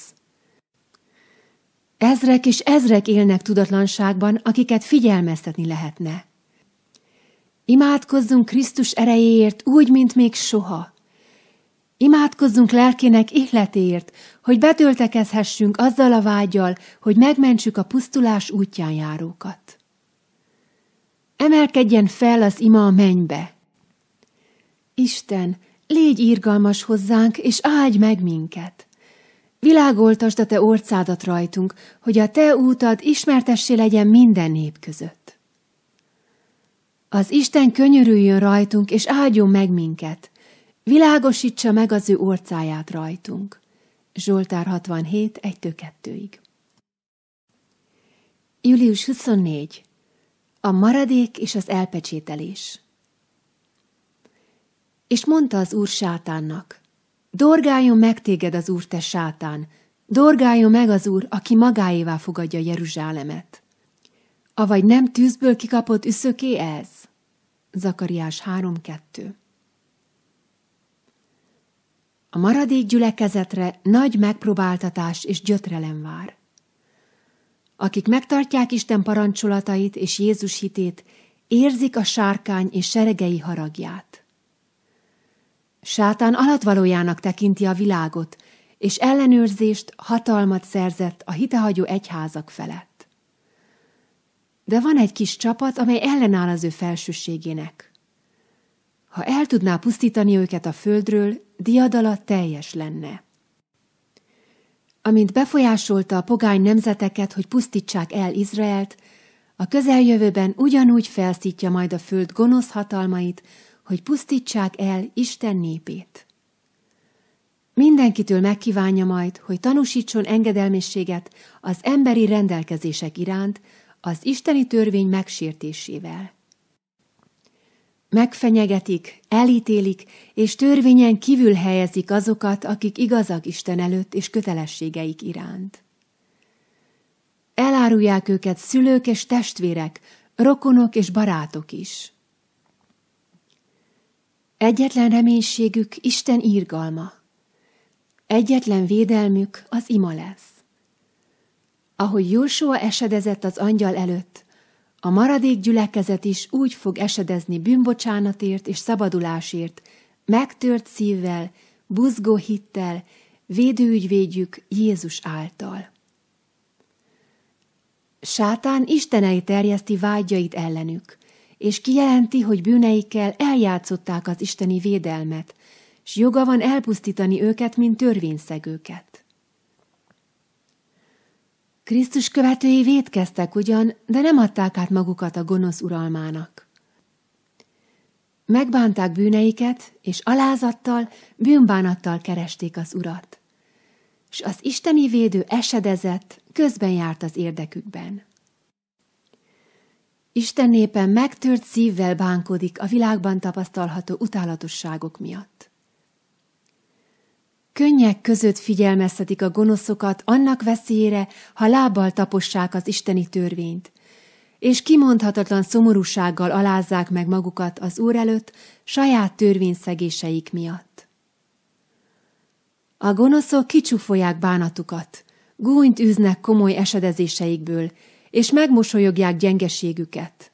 Ezrek és ezrek élnek tudatlanságban, akiket figyelmeztetni lehetne. Imádkozzunk Krisztus erejéért úgy, mint még soha. Imádkozzunk lelkének életéért, hogy betöltekezhessünk azzal a vágyal, hogy megmentsük a pusztulás útján járókat. Emelkedjen fel az ima a mennybe. Isten, légy irgalmas hozzánk, és áldj meg minket. Világoltasd a te orcádat rajtunk, hogy a te útad ismertessé legyen minden nép között. Az Isten könyörüljön rajtunk, és áldjon meg minket. Világosítsa meg az ő orcáját rajtunk. Zsoltár 67, 1-2-ig. Július 24. A maradék és az elpecsételés. És mondta az úr sátánnak, Dorgáljon meg téged az Úr, te sátán! Dorgáljon meg az Úr, aki magáévá fogadja Jeruzsálemet! Avagy nem tűzből kikapott üszöké ez? Zakariás 3.2 A maradék gyülekezetre nagy megpróbáltatás és gyötrelem vár. Akik megtartják Isten parancsolatait és Jézus hitét, érzik a sárkány és seregei haragját. Sátán alatvalójának tekinti a világot, és ellenőrzést, hatalmat szerzett a hitehagyó egyházak felett. De van egy kis csapat, amely ellenáll az ő felsőségének. Ha el tudná pusztítani őket a földről, diadala teljes lenne. Amint befolyásolta a pogány nemzeteket, hogy pusztítsák el Izraelt, a közeljövőben ugyanúgy felszítja majd a föld gonosz hatalmait, hogy pusztítsák el Isten népét. Mindenkitől megkívánja majd, hogy tanúsítson engedelmességet az emberi rendelkezések iránt az isteni törvény megsértésével. Megfenyegetik, elítélik és törvényen kívül helyezik azokat, akik igazak Isten előtt és kötelességeik iránt. Elárulják őket szülők és testvérek, rokonok és barátok is. Egyetlen reménységük Isten írgalma. Egyetlen védelmük az ima lesz. Ahogy Jósua esedezett az angyal előtt, a maradék gyülekezet is úgy fog esedezni bűnbocsánatért és szabadulásért, megtört szívvel, buzgó hittel, védőügyvédjük Jézus által. Sátán istenei terjeszti vágyait ellenük, és kijelenti, hogy bűneikkel eljátszották az isteni védelmet, s joga van elpusztítani őket, mint törvényszegőket. Krisztus követői védkeztek ugyan, de nem adták át magukat a gonosz uralmának. Megbánták bűneiket, és alázattal, bűnbánattal keresték az urat. S az isteni védő esedezett, közben járt az érdekükben. Isten népe megtört szívvel bánkodik a világban tapasztalható utálatosságok miatt. Könnyek között figyelmeztetik a gonoszokat annak veszélyére, ha lábbal tapossák az isteni törvényt, és kimondhatatlan szomorúsággal alázzák meg magukat az Úr előtt saját törvényszegéseik miatt. A gonoszok kicsúfolják bánatukat, gúnyt űznek komoly esedezéseikből, és megmosolyogják gyengeségüket.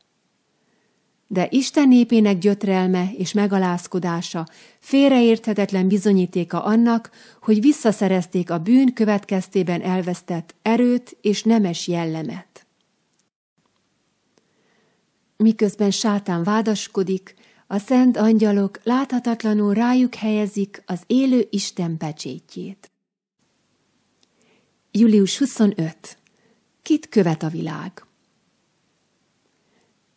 De Isten népének gyötrelme és megalázkodása félreérthetetlen bizonyítéka annak, hogy visszaszerezték a bűn következtében elvesztett erőt és nemes jellemet. Miközben sátán vádaskodik, a szent angyalok láthatatlanul rájuk helyezik az élő Isten pecsétjét. Július 25 kit követ a világ.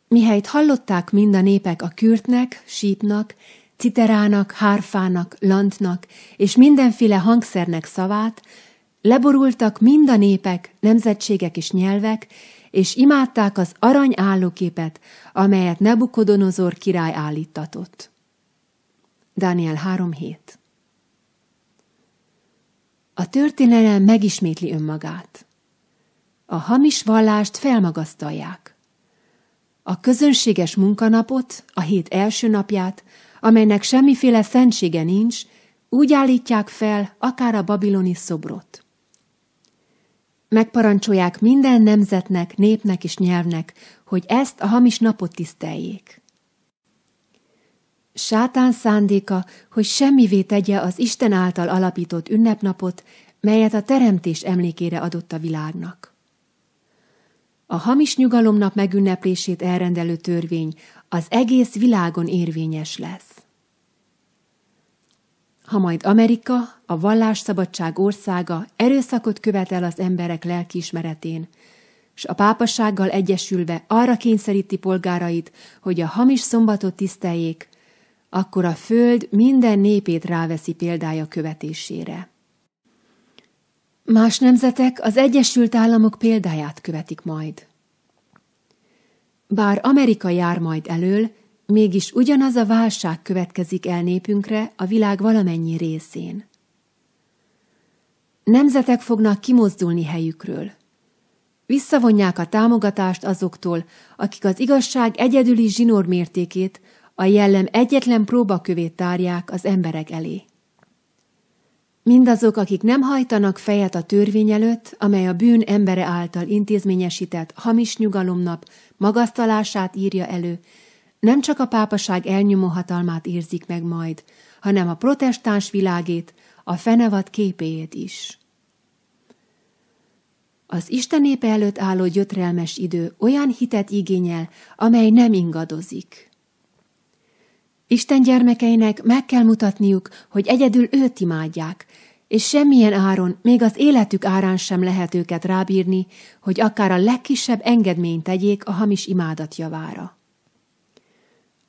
Mihelyt hallották mind a népek a kürtnek, sípnak, citerának, hárfának, lantnak és mindenféle hangszernek szavát, leborultak mind a népek, nemzetségek és nyelvek, és imádták az arany állóképet, amelyet Nebukodonozor király állítatott. Dániel 3.7 A történelem megismétli önmagát a hamis vallást felmagasztalják. A közönséges munkanapot, a hét első napját, amelynek semmiféle szentsége nincs, úgy állítják fel akár a babiloni szobrot. Megparancsolják minden nemzetnek, népnek és nyelvnek, hogy ezt a hamis napot tiszteljék. Sátán szándéka, hogy semmivé tegye az Isten által alapított ünnepnapot, melyet a teremtés emlékére adott a világnak. A hamis nyugalomnap megünneplését elrendelő törvény az egész világon érvényes lesz. Ha majd Amerika, a vallásszabadság országa erőszakot követel az emberek lelkiismeretén, s a pápasággal egyesülve arra kényszeríti polgárait, hogy a hamis szombatot tiszteljék, akkor a föld minden népét ráveszi példája követésére. Más nemzetek az Egyesült Államok példáját követik majd. Bár Amerika jár majd elől, mégis ugyanaz a válság következik el népünkre a világ valamennyi részén. Nemzetek fognak kimozdulni helyükről. Visszavonják a támogatást azoktól, akik az igazság egyedüli zsinórmértékét, a jellem egyetlen próbakövét tárják az emberek elé. Mindazok, akik nem hajtanak fejet a törvény előtt, amely a bűn embere által intézményesített hamis nyugalomnap magasztalását írja elő, nem csak a pápaság elnyomó hatalmát érzik meg majd, hanem a protestáns világét, a fenevad képéjét is. Az Isten népe előtt álló gyötrelmes idő olyan hitet igényel, amely nem ingadozik. Isten gyermekeinek meg kell mutatniuk, hogy egyedül őt imádják, és semmilyen áron, még az életük árán sem lehet őket rábírni, hogy akár a legkisebb engedményt tegyék a hamis imádat javára.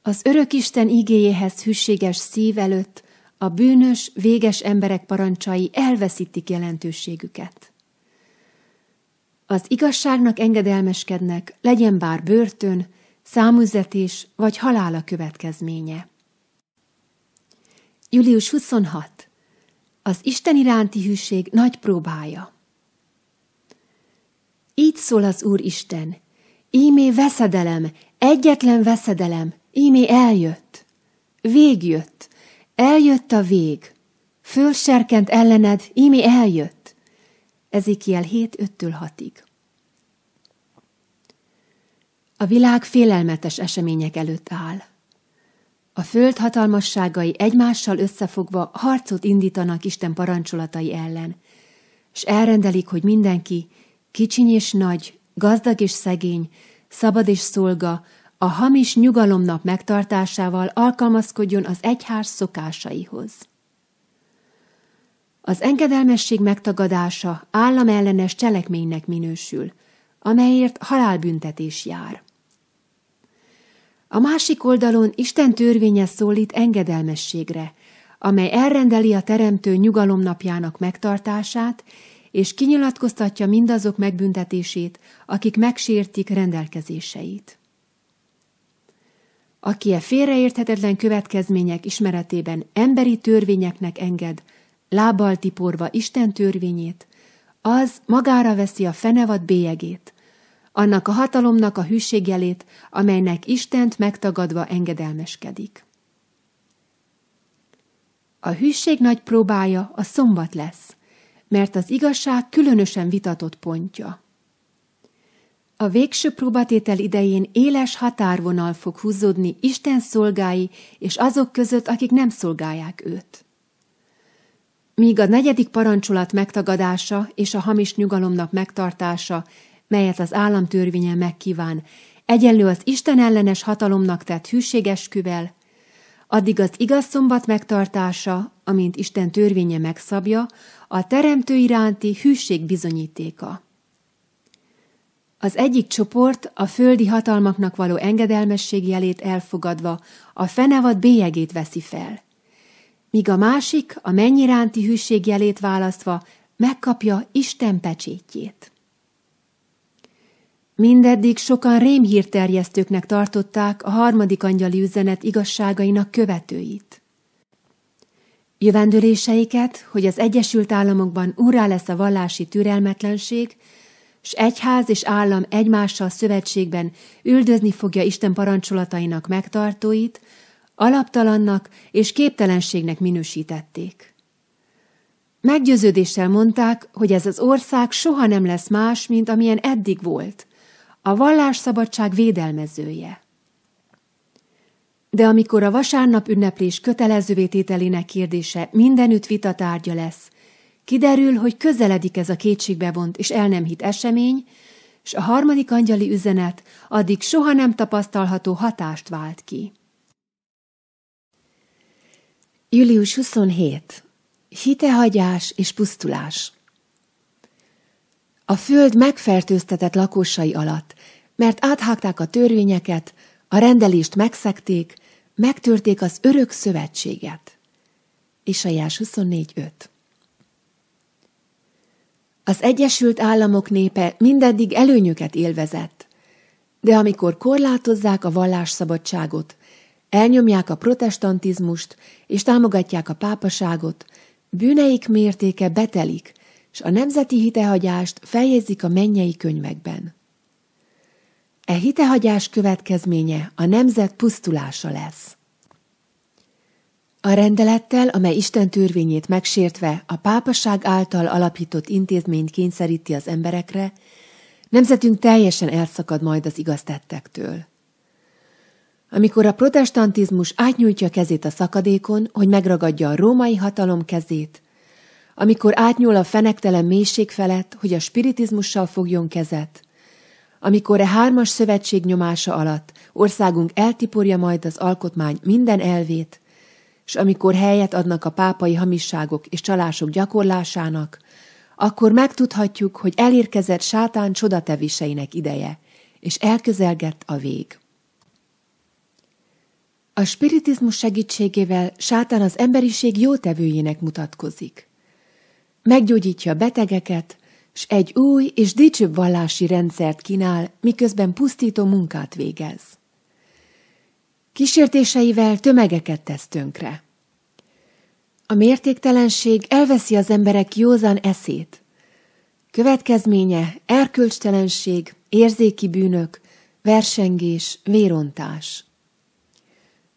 Az örökisten igéjéhez hűséges szív előtt a bűnös, véges emberek parancsai elveszítik jelentőségüket. Az igazságnak engedelmeskednek, legyen bár börtön, számüzetés vagy halála következménye. Július 26 az Isten iránti hűség nagy próbája. Így szól az Úr Isten, ímé veszedelem, egyetlen veszedelem, ímé eljött, végjött, eljött a vég, fölserkent ellened, ímé eljött. Ezikiel 5 6 ig A világ félelmetes események előtt áll. A föld hatalmasságai egymással összefogva harcot indítanak Isten parancsolatai ellen, és elrendelik, hogy mindenki, kicsiny és nagy, gazdag és szegény, szabad és szolga, a hamis nyugalomnap megtartásával alkalmazkodjon az egyház szokásaihoz. Az engedelmesség megtagadása államellenes cselekménynek minősül, amelyért halálbüntetés jár. A másik oldalon Isten törvénye szólít engedelmességre, amely elrendeli a teremtő nyugalomnapjának megtartását, és kinyilatkoztatja mindazok megbüntetését, akik megsértik rendelkezéseit. Aki e félreérthetetlen következmények ismeretében emberi törvényeknek enged, lábbal tiporva Isten törvényét, az magára veszi a fenevad bélyegét, annak a hatalomnak a hűségjelét, amelynek Istent megtagadva engedelmeskedik. A hűség nagy próbája a szombat lesz, mert az igazság különösen vitatott pontja. A végső próbatétel idején éles határvonal fog húzódni Isten szolgái és azok között, akik nem szolgálják őt. Míg a negyedik parancsolat megtagadása és a hamis nyugalomnak megtartása melyet az államtörvénye megkíván, egyenlő az Isten ellenes hatalomnak tett hűségesküvel, addig az igaz szombat megtartása, amint Isten törvénye megszabja, a teremtő iránti hűség bizonyítéka. Az egyik csoport a földi hatalmaknak való engedelmesség jelét elfogadva a fenevad bélyegét veszi fel, míg a másik a mennyiránti hűség jelét választva megkapja Isten pecsétjét. Mindeddig sokan rémhírterjesztőknek tartották a harmadik angyali üzenet igazságainak követőit. Jövendőléseiket, hogy az Egyesült Államokban úrá lesz a vallási türelmetlenség, s egyház és állam egymással szövetségben üldözni fogja Isten parancsolatainak megtartóit, alaptalannak és képtelenségnek minősítették. Meggyőződéssel mondták, hogy ez az ország soha nem lesz más, mint amilyen eddig volt – a vallásszabadság védelmezője. De amikor a vasárnap ünneplés kötelezővé tételének kérdése mindenütt vita tárgya lesz, kiderül, hogy közeledik ez a kétségbevont és el nem hit esemény, és a harmadik angyali üzenet addig soha nem tapasztalható hatást vált ki. Július 27. Hitehagyás és pusztulás A föld megfertőztetett lakosai alatt mert áthágták a törvényeket, a rendelést megszekték, megtörték az örök szövetséget. Isaiás 24.5 Az Egyesült Államok népe mindeddig előnyöket élvezett, de amikor korlátozzák a vallásszabadságot, elnyomják a protestantizmust és támogatják a pápaságot, bűneik mértéke betelik, és a nemzeti hitehagyást feljegyzik a mennyei könyvekben. E hitehagyás következménye a nemzet pusztulása lesz. A rendelettel, amely Isten törvényét megsértve a pápaság által alapított intézményt kényszeríti az emberekre, nemzetünk teljesen elszakad majd az igaztettektől. Amikor a protestantizmus átnyújtja kezét a szakadékon, hogy megragadja a római hatalom kezét, amikor átnyúl a fenektelen mélység felett, hogy a spiritizmussal fogjon kezet, amikor e hármas szövetség nyomása alatt országunk eltiporja majd az alkotmány minden elvét, s amikor helyet adnak a pápai hamisságok és csalások gyakorlásának, akkor megtudhatjuk, hogy elérkezett sátán csodateviseinek ideje, és elközelgett a vég. A spiritizmus segítségével sátán az emberiség jótevőjének mutatkozik. Meggyógyítja a betegeket, s egy új és dicsőbb vallási rendszert kínál, miközben pusztító munkát végez. Kísértéseivel tömegeket tesz tönkre. A mértéktelenség elveszi az emberek józan eszét. Következménye erkölcstelenség, érzéki bűnök, versengés, vérontás.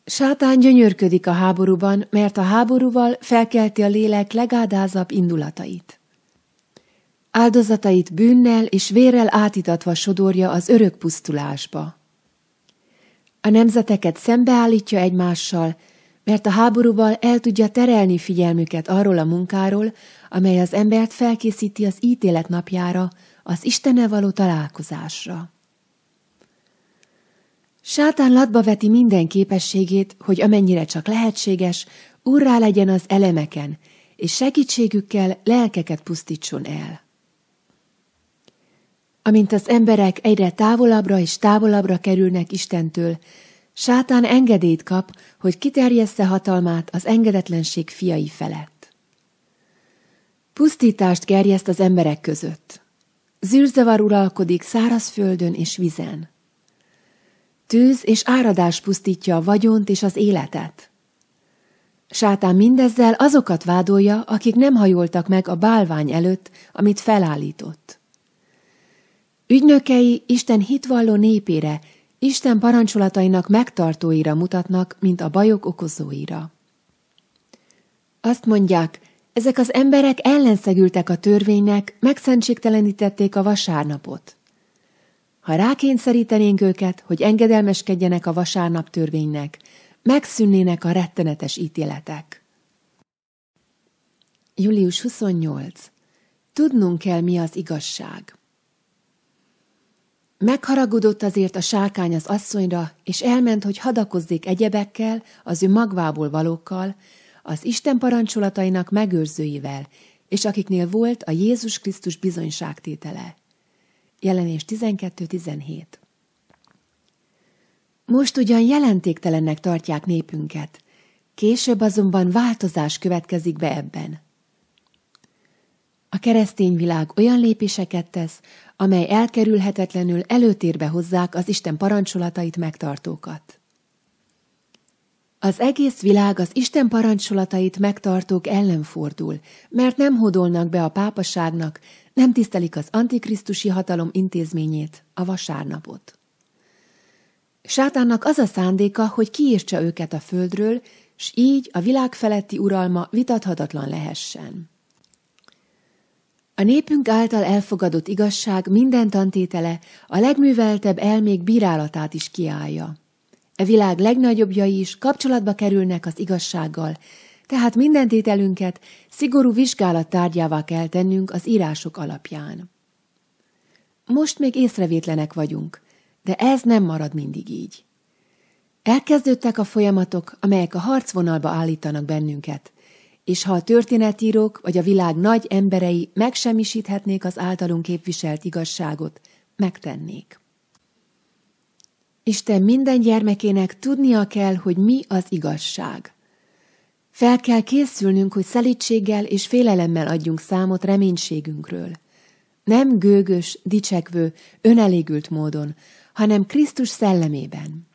Sátán gyönyörködik a háborúban, mert a háborúval felkelti a lélek legádázabb indulatait. Áldozatait bűnnel és vérrel átitatva sodorja az örök pusztulásba. A nemzeteket szembeállítja egymással, mert a háborúval el tudja terelni figyelmüket arról a munkáról, amely az embert felkészíti az ítélet napjára, az Istene való találkozásra. Sátán latba veti minden képességét, hogy amennyire csak lehetséges, urrá legyen az elemeken, és segítségükkel lelkeket pusztítson el. Amint az emberek egyre távolabbra és távolabbra kerülnek Istentől, sátán engedélyt kap, hogy kiterjessze hatalmát az engedetlenség fiai felett. Pusztítást gerjeszt az emberek között. Zűrzavar uralkodik szárazföldön és vizen. Tűz és áradás pusztítja a vagyont és az életet. Sátán mindezzel azokat vádolja, akik nem hajoltak meg a bálvány előtt, amit felállított. Ügynökei Isten hitvalló népére, Isten parancsolatainak megtartóira mutatnak, mint a bajok okozóira. Azt mondják, ezek az emberek ellenszegültek a törvénynek, megszentségtelenítették a vasárnapot. Ha rákényszerítenénk őket, hogy engedelmeskedjenek a vasárnap törvénynek, megszűnnének a rettenetes ítéletek. Július 28. Tudnunk kell, mi az igazság. Megharagudott azért a sárkány az asszonyra, és elment, hogy hadakozzék egyebekkel, az ő magvából valókkal, az Isten parancsolatainak megőrzőivel, és akiknél volt a Jézus Krisztus bizonyságtétele. Jelenés 12.17 Most ugyan jelentéktelennek tartják népünket, később azonban változás következik be ebben. A keresztény világ olyan lépéseket tesz, amely elkerülhetetlenül előtérbe hozzák az Isten parancsolatait megtartókat. Az egész világ az Isten parancsolatait megtartók ellen fordul, mert nem hodolnak be a pápaságnak, nem tisztelik az antikrisztusi hatalom intézményét, a vasárnapot. Sátánnak az a szándéka, hogy kiírtsa őket a földről, s így a világ feletti uralma vitathatatlan lehessen. A népünk által elfogadott igazság minden tantétele a legműveltebb elmék bírálatát is kiállja. E világ legnagyobbjai is kapcsolatba kerülnek az igazsággal, tehát minden tételünket szigorú vizsgálat tárgyává kell tennünk az írások alapján. Most még észrevétlenek vagyunk, de ez nem marad mindig így. Elkezdődtek a folyamatok, amelyek a harcvonalba állítanak bennünket, és ha a történetírók vagy a világ nagy emberei megsemmisíthetnék az általunk képviselt igazságot, megtennék. Isten minden gyermekének tudnia kell, hogy mi az igazság. Fel kell készülnünk, hogy szelítséggel és félelemmel adjunk számot reménységünkről. Nem gőgös, dicsekvő, önelégült módon, hanem Krisztus szellemében.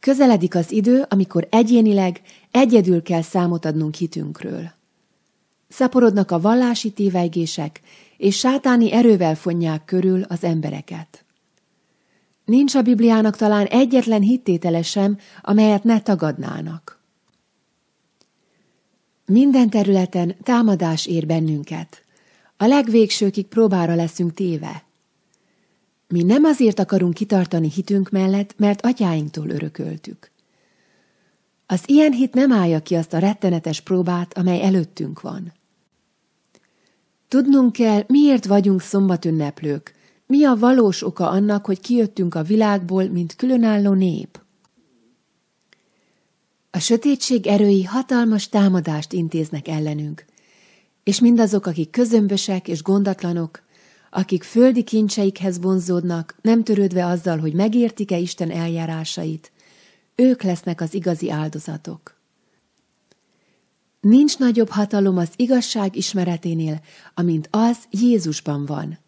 Közeledik az idő, amikor egyénileg, egyedül kell számot adnunk hitünkről. Szaporodnak a vallási tévejgések, és sátáni erővel fonják körül az embereket. Nincs a Bibliának talán egyetlen hittétele sem, amelyet ne tagadnának. Minden területen támadás ér bennünket. A legvégsőkig próbára leszünk téve. Mi nem azért akarunk kitartani hitünk mellett, mert atyáinktól örököltük. Az ilyen hit nem állja ki azt a rettenetes próbát, amely előttünk van. Tudnunk kell, miért vagyunk szombatünneplők, mi a valós oka annak, hogy kijöttünk a világból, mint különálló nép. A sötétség erői hatalmas támadást intéznek ellenünk, és mindazok, akik közömbösek és gondatlanok, akik földi kincseikhez vonzódnak, nem törődve azzal, hogy megértik-e Isten eljárásait, ők lesznek az igazi áldozatok. Nincs nagyobb hatalom az igazság ismereténél, amint az Jézusban van.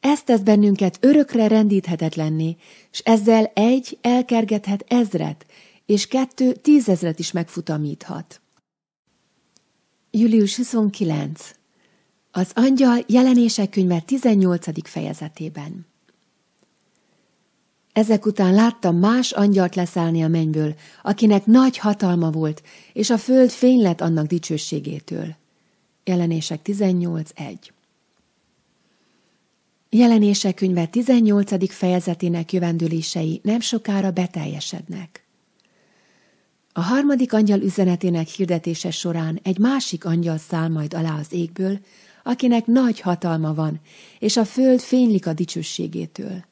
Ezt tesz bennünket örökre rendíthetetlenné, és ezzel egy elkergethet ezret, és kettő tízezret is megfutamíthat. Július 29. Az angyal jelenések könyve 18. fejezetében. Ezek után láttam más angyalt leszállni a mennyből, akinek nagy hatalma volt, és a föld fény lett annak dicsőségétől. Jelenések 18.1 Jelenések könyve 18. fejezetének jövendőlései nem sokára beteljesednek. A harmadik angyal üzenetének hirdetése során egy másik angyal száll majd alá az égből, akinek nagy hatalma van, és a föld fénylik a dicsőségétől.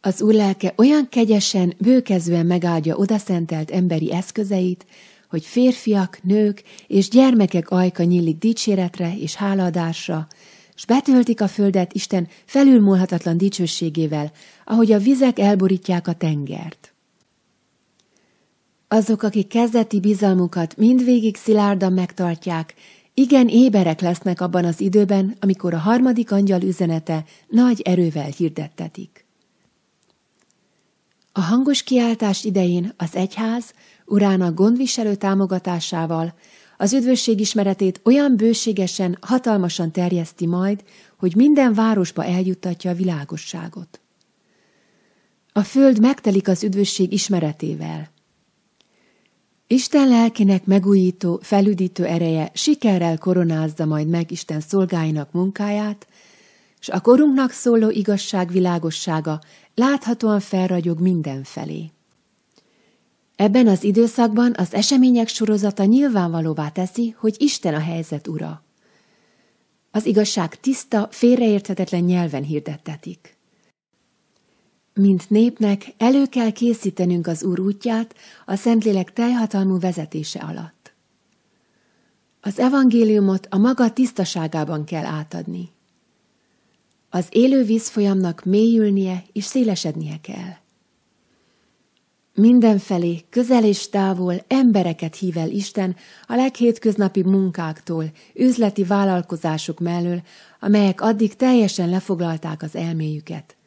Az Úr lelke olyan kegyesen, bőkezően megáldja odaszentelt emberi eszközeit, hogy férfiak, nők és gyermekek ajka nyílik dicséretre és háladásra, s betöltik a földet Isten felülmúlhatatlan dicsőségével, ahogy a vizek elborítják a tengert. Azok, akik kezdeti bizalmukat mindvégig szilárdan megtartják, igen éberek lesznek abban az időben, amikor a harmadik angyal üzenete nagy erővel hirdettetik. A hangos kiáltás idején az egyház urának gondviselő támogatásával az üdvösség ismeretét olyan bőségesen, hatalmasan terjeszti majd, hogy minden városba eljuttatja a világosságot. A föld megtelik az üdvösség ismeretével, Isten lelkének megújító, felüdítő ereje sikerrel koronázza majd meg Isten szolgáinak munkáját, s a korunknak szóló igazság világossága láthatóan felragyog mindenfelé. Ebben az időszakban az események sorozata nyilvánvalóvá teszi, hogy Isten a helyzet ura. Az igazság tiszta, félreérthetetlen nyelven hirdettetik. Mint népnek elő kell készítenünk az Úr útját a Szentlélek teljhatalmú vezetése alatt. Az evangéliumot a maga tisztaságában kell átadni. Az élő vízfolyamnak mélyülnie és szélesednie kell. Mindenfelé, közel és távol embereket hív el Isten a leghétköznapi munkáktól, üzleti vállalkozások mellől, amelyek addig teljesen lefoglalták az elméjüket –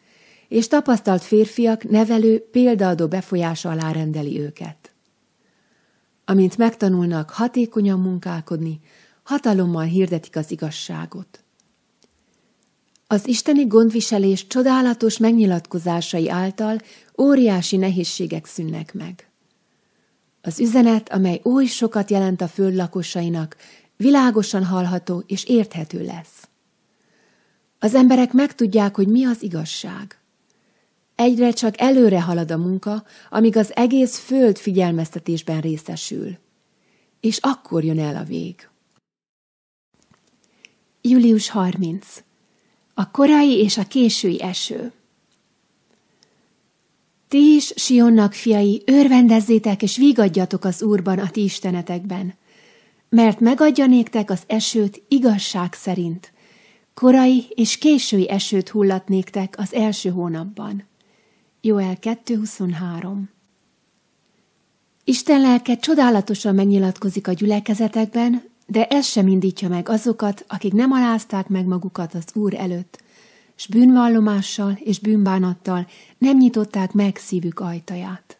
és tapasztalt férfiak nevelő, példaadó befolyása alá rendeli őket. Amint megtanulnak hatékonyan munkálkodni, hatalommal hirdetik az igazságot. Az isteni gondviselés csodálatos megnyilatkozásai által óriási nehézségek szűnnek meg. Az üzenet, amely oly sokat jelent a föld lakosainak, világosan hallható és érthető lesz. Az emberek megtudják, hogy mi az igazság egyre csak előre halad a munka, amíg az egész föld figyelmeztetésben részesül. És akkor jön el a vég. Július 30. A korai és a késői eső. Ti is, Sionnak fiai, örvendezzétek és vigadjatok az Úrban, a ti istenetekben, mert megadja néktek az esőt igazság szerint. Korai és késői esőt hullatnéktek az első hónapban. Joel 2.23 Isten lelke csodálatosan megnyilatkozik a gyülekezetekben, de ez sem indítja meg azokat, akik nem alázták meg magukat az Úr előtt, s bűnvallomással és bűnbánattal nem nyitották meg szívük ajtaját.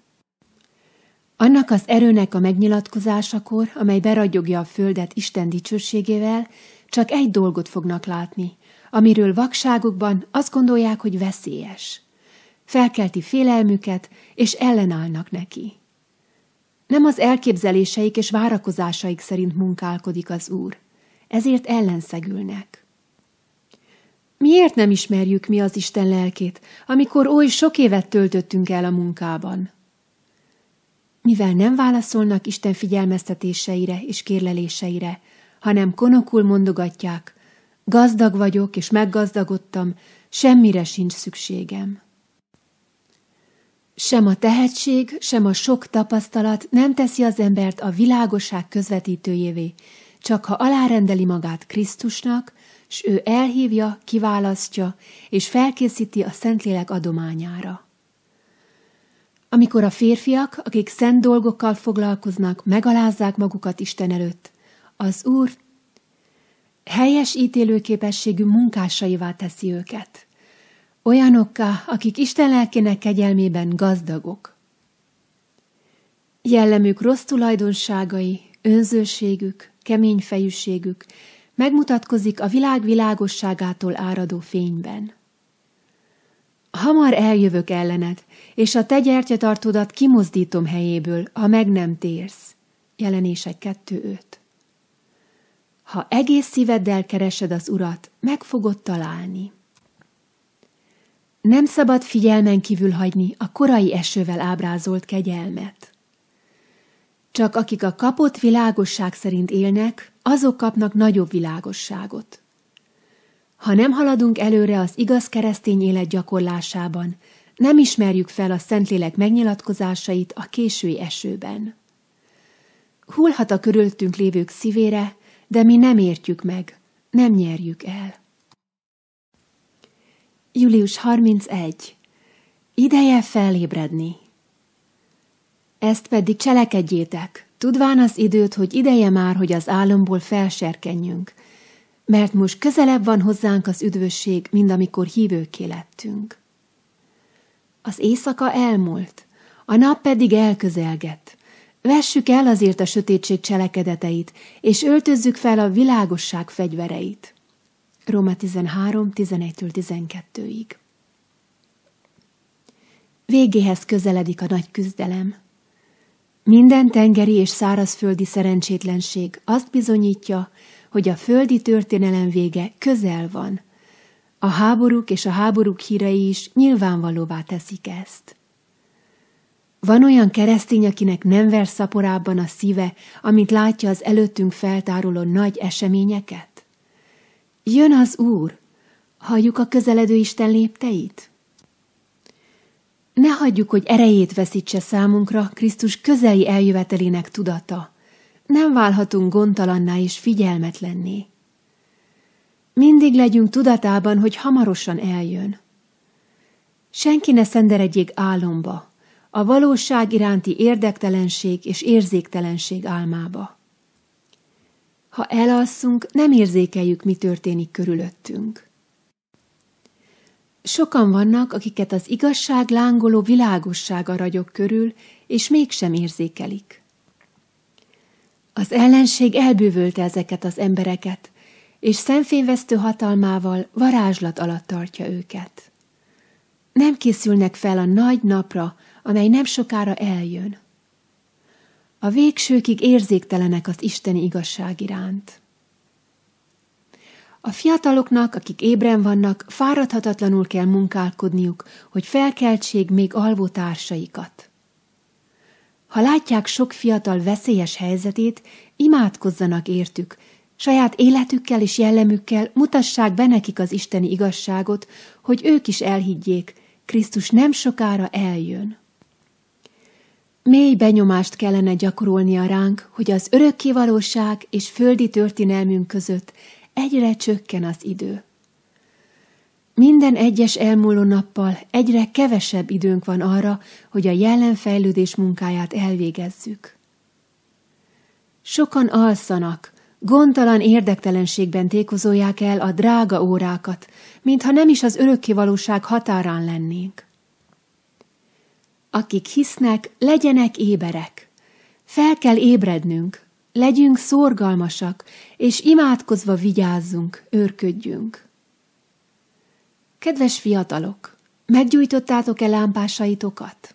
Annak az erőnek a megnyilatkozásakor, amely beragyogja a földet Isten dicsőségével, csak egy dolgot fognak látni, amiről vakságukban azt gondolják, hogy veszélyes felkelti félelmüket, és ellenállnak neki. Nem az elképzeléseik és várakozásaik szerint munkálkodik az Úr, ezért ellenszegülnek. Miért nem ismerjük mi az Isten lelkét, amikor oly sok évet töltöttünk el a munkában? Mivel nem válaszolnak Isten figyelmeztetéseire és kérleléseire, hanem konokul mondogatják, gazdag vagyok és meggazdagodtam, semmire sincs szükségem. Sem a tehetség, sem a sok tapasztalat nem teszi az embert a világosság közvetítőjévé, csak ha alárendeli magát Krisztusnak, s ő elhívja, kiválasztja és felkészíti a Szentlélek adományára. Amikor a férfiak, akik szent dolgokkal foglalkoznak, megalázzák magukat Isten előtt, az Úr helyes ítélőképességű munkásaivá teszi őket olyanokká, akik Isten lelkének kegyelmében gazdagok. Jellemük rossz tulajdonságai, önzőségük, fejűségük megmutatkozik a világ világosságától áradó fényben. Hamar eljövök ellened, és a te gyertyatartódat kimozdítom helyéből, ha meg nem térsz. Jelenések 2.5 Ha egész szíveddel keresed az urat, meg fogod találni. Nem szabad figyelmen kívül hagyni a korai esővel ábrázolt kegyelmet. Csak akik a kapott világosság szerint élnek, azok kapnak nagyobb világosságot. Ha nem haladunk előre az igaz keresztény élet gyakorlásában, nem ismerjük fel a Szentlélek megnyilatkozásait a késői esőben. Hullhat a körülöttünk lévők szívére, de mi nem értjük meg, nem nyerjük el. Július 31. Ideje felébredni. Ezt pedig cselekedjétek, tudván az időt, hogy ideje már, hogy az álomból felserkenjünk, mert most közelebb van hozzánk az üdvösség, mint amikor hívőké lettünk. Az éjszaka elmúlt, a nap pedig elközelget. Vessük el azért a sötétség cselekedeteit, és öltözzük fel a világosság fegyvereit. Róma 13, 11 12-ig. Végéhez közeledik a nagy küzdelem. Minden tengeri és szárazföldi szerencsétlenség azt bizonyítja, hogy a földi történelem vége közel van. A háborúk és a háborúk hírei is nyilvánvalóvá teszik ezt. Van olyan keresztény, akinek nem ver szaporában a szíve, amit látja az előttünk feltáruló nagy eseményeket? Jön az Úr! Halljuk a közeledő Isten lépteit? Ne hagyjuk, hogy erejét veszítse számunkra Krisztus közeli eljövetelének tudata. Nem válhatunk gondtalanná és figyelmetlenné. Mindig legyünk tudatában, hogy hamarosan eljön. Senki ne szenderedjék álomba, a valóság iránti érdektelenség és érzéktelenség álmába. Ha elalszunk, nem érzékeljük, mi történik körülöttünk. Sokan vannak, akiket az igazság lángoló világossága ragyog körül, és mégsem érzékelik. Az ellenség elbűvölte ezeket az embereket, és szemfényvesztő hatalmával varázslat alatt tartja őket. Nem készülnek fel a nagy napra, amely nem sokára eljön a végsőkig érzéktelenek az isteni igazság iránt. A fiataloknak, akik ébren vannak, fáradhatatlanul kell munkálkodniuk, hogy felkeltség még alvó társaikat. Ha látják sok fiatal veszélyes helyzetét, imádkozzanak értük, saját életükkel és jellemükkel mutassák be nekik az isteni igazságot, hogy ők is elhiggyék, Krisztus nem sokára eljön. Mély benyomást kellene gyakorolnia ránk, hogy az örökké valóság és földi történelmünk között egyre csökken az idő. Minden egyes elmúló nappal egyre kevesebb időnk van arra, hogy a jelen fejlődés munkáját elvégezzük. Sokan alszanak, gondtalan érdektelenségben tékozolják el a drága órákat, mintha nem is az örökké valóság határán lennénk. Akik hisznek, legyenek éberek. Fel kell ébrednünk, legyünk szorgalmasak, és imádkozva vigyázzunk, őrködjünk. Kedves fiatalok, meggyújtottátok-e lámpásaitokat?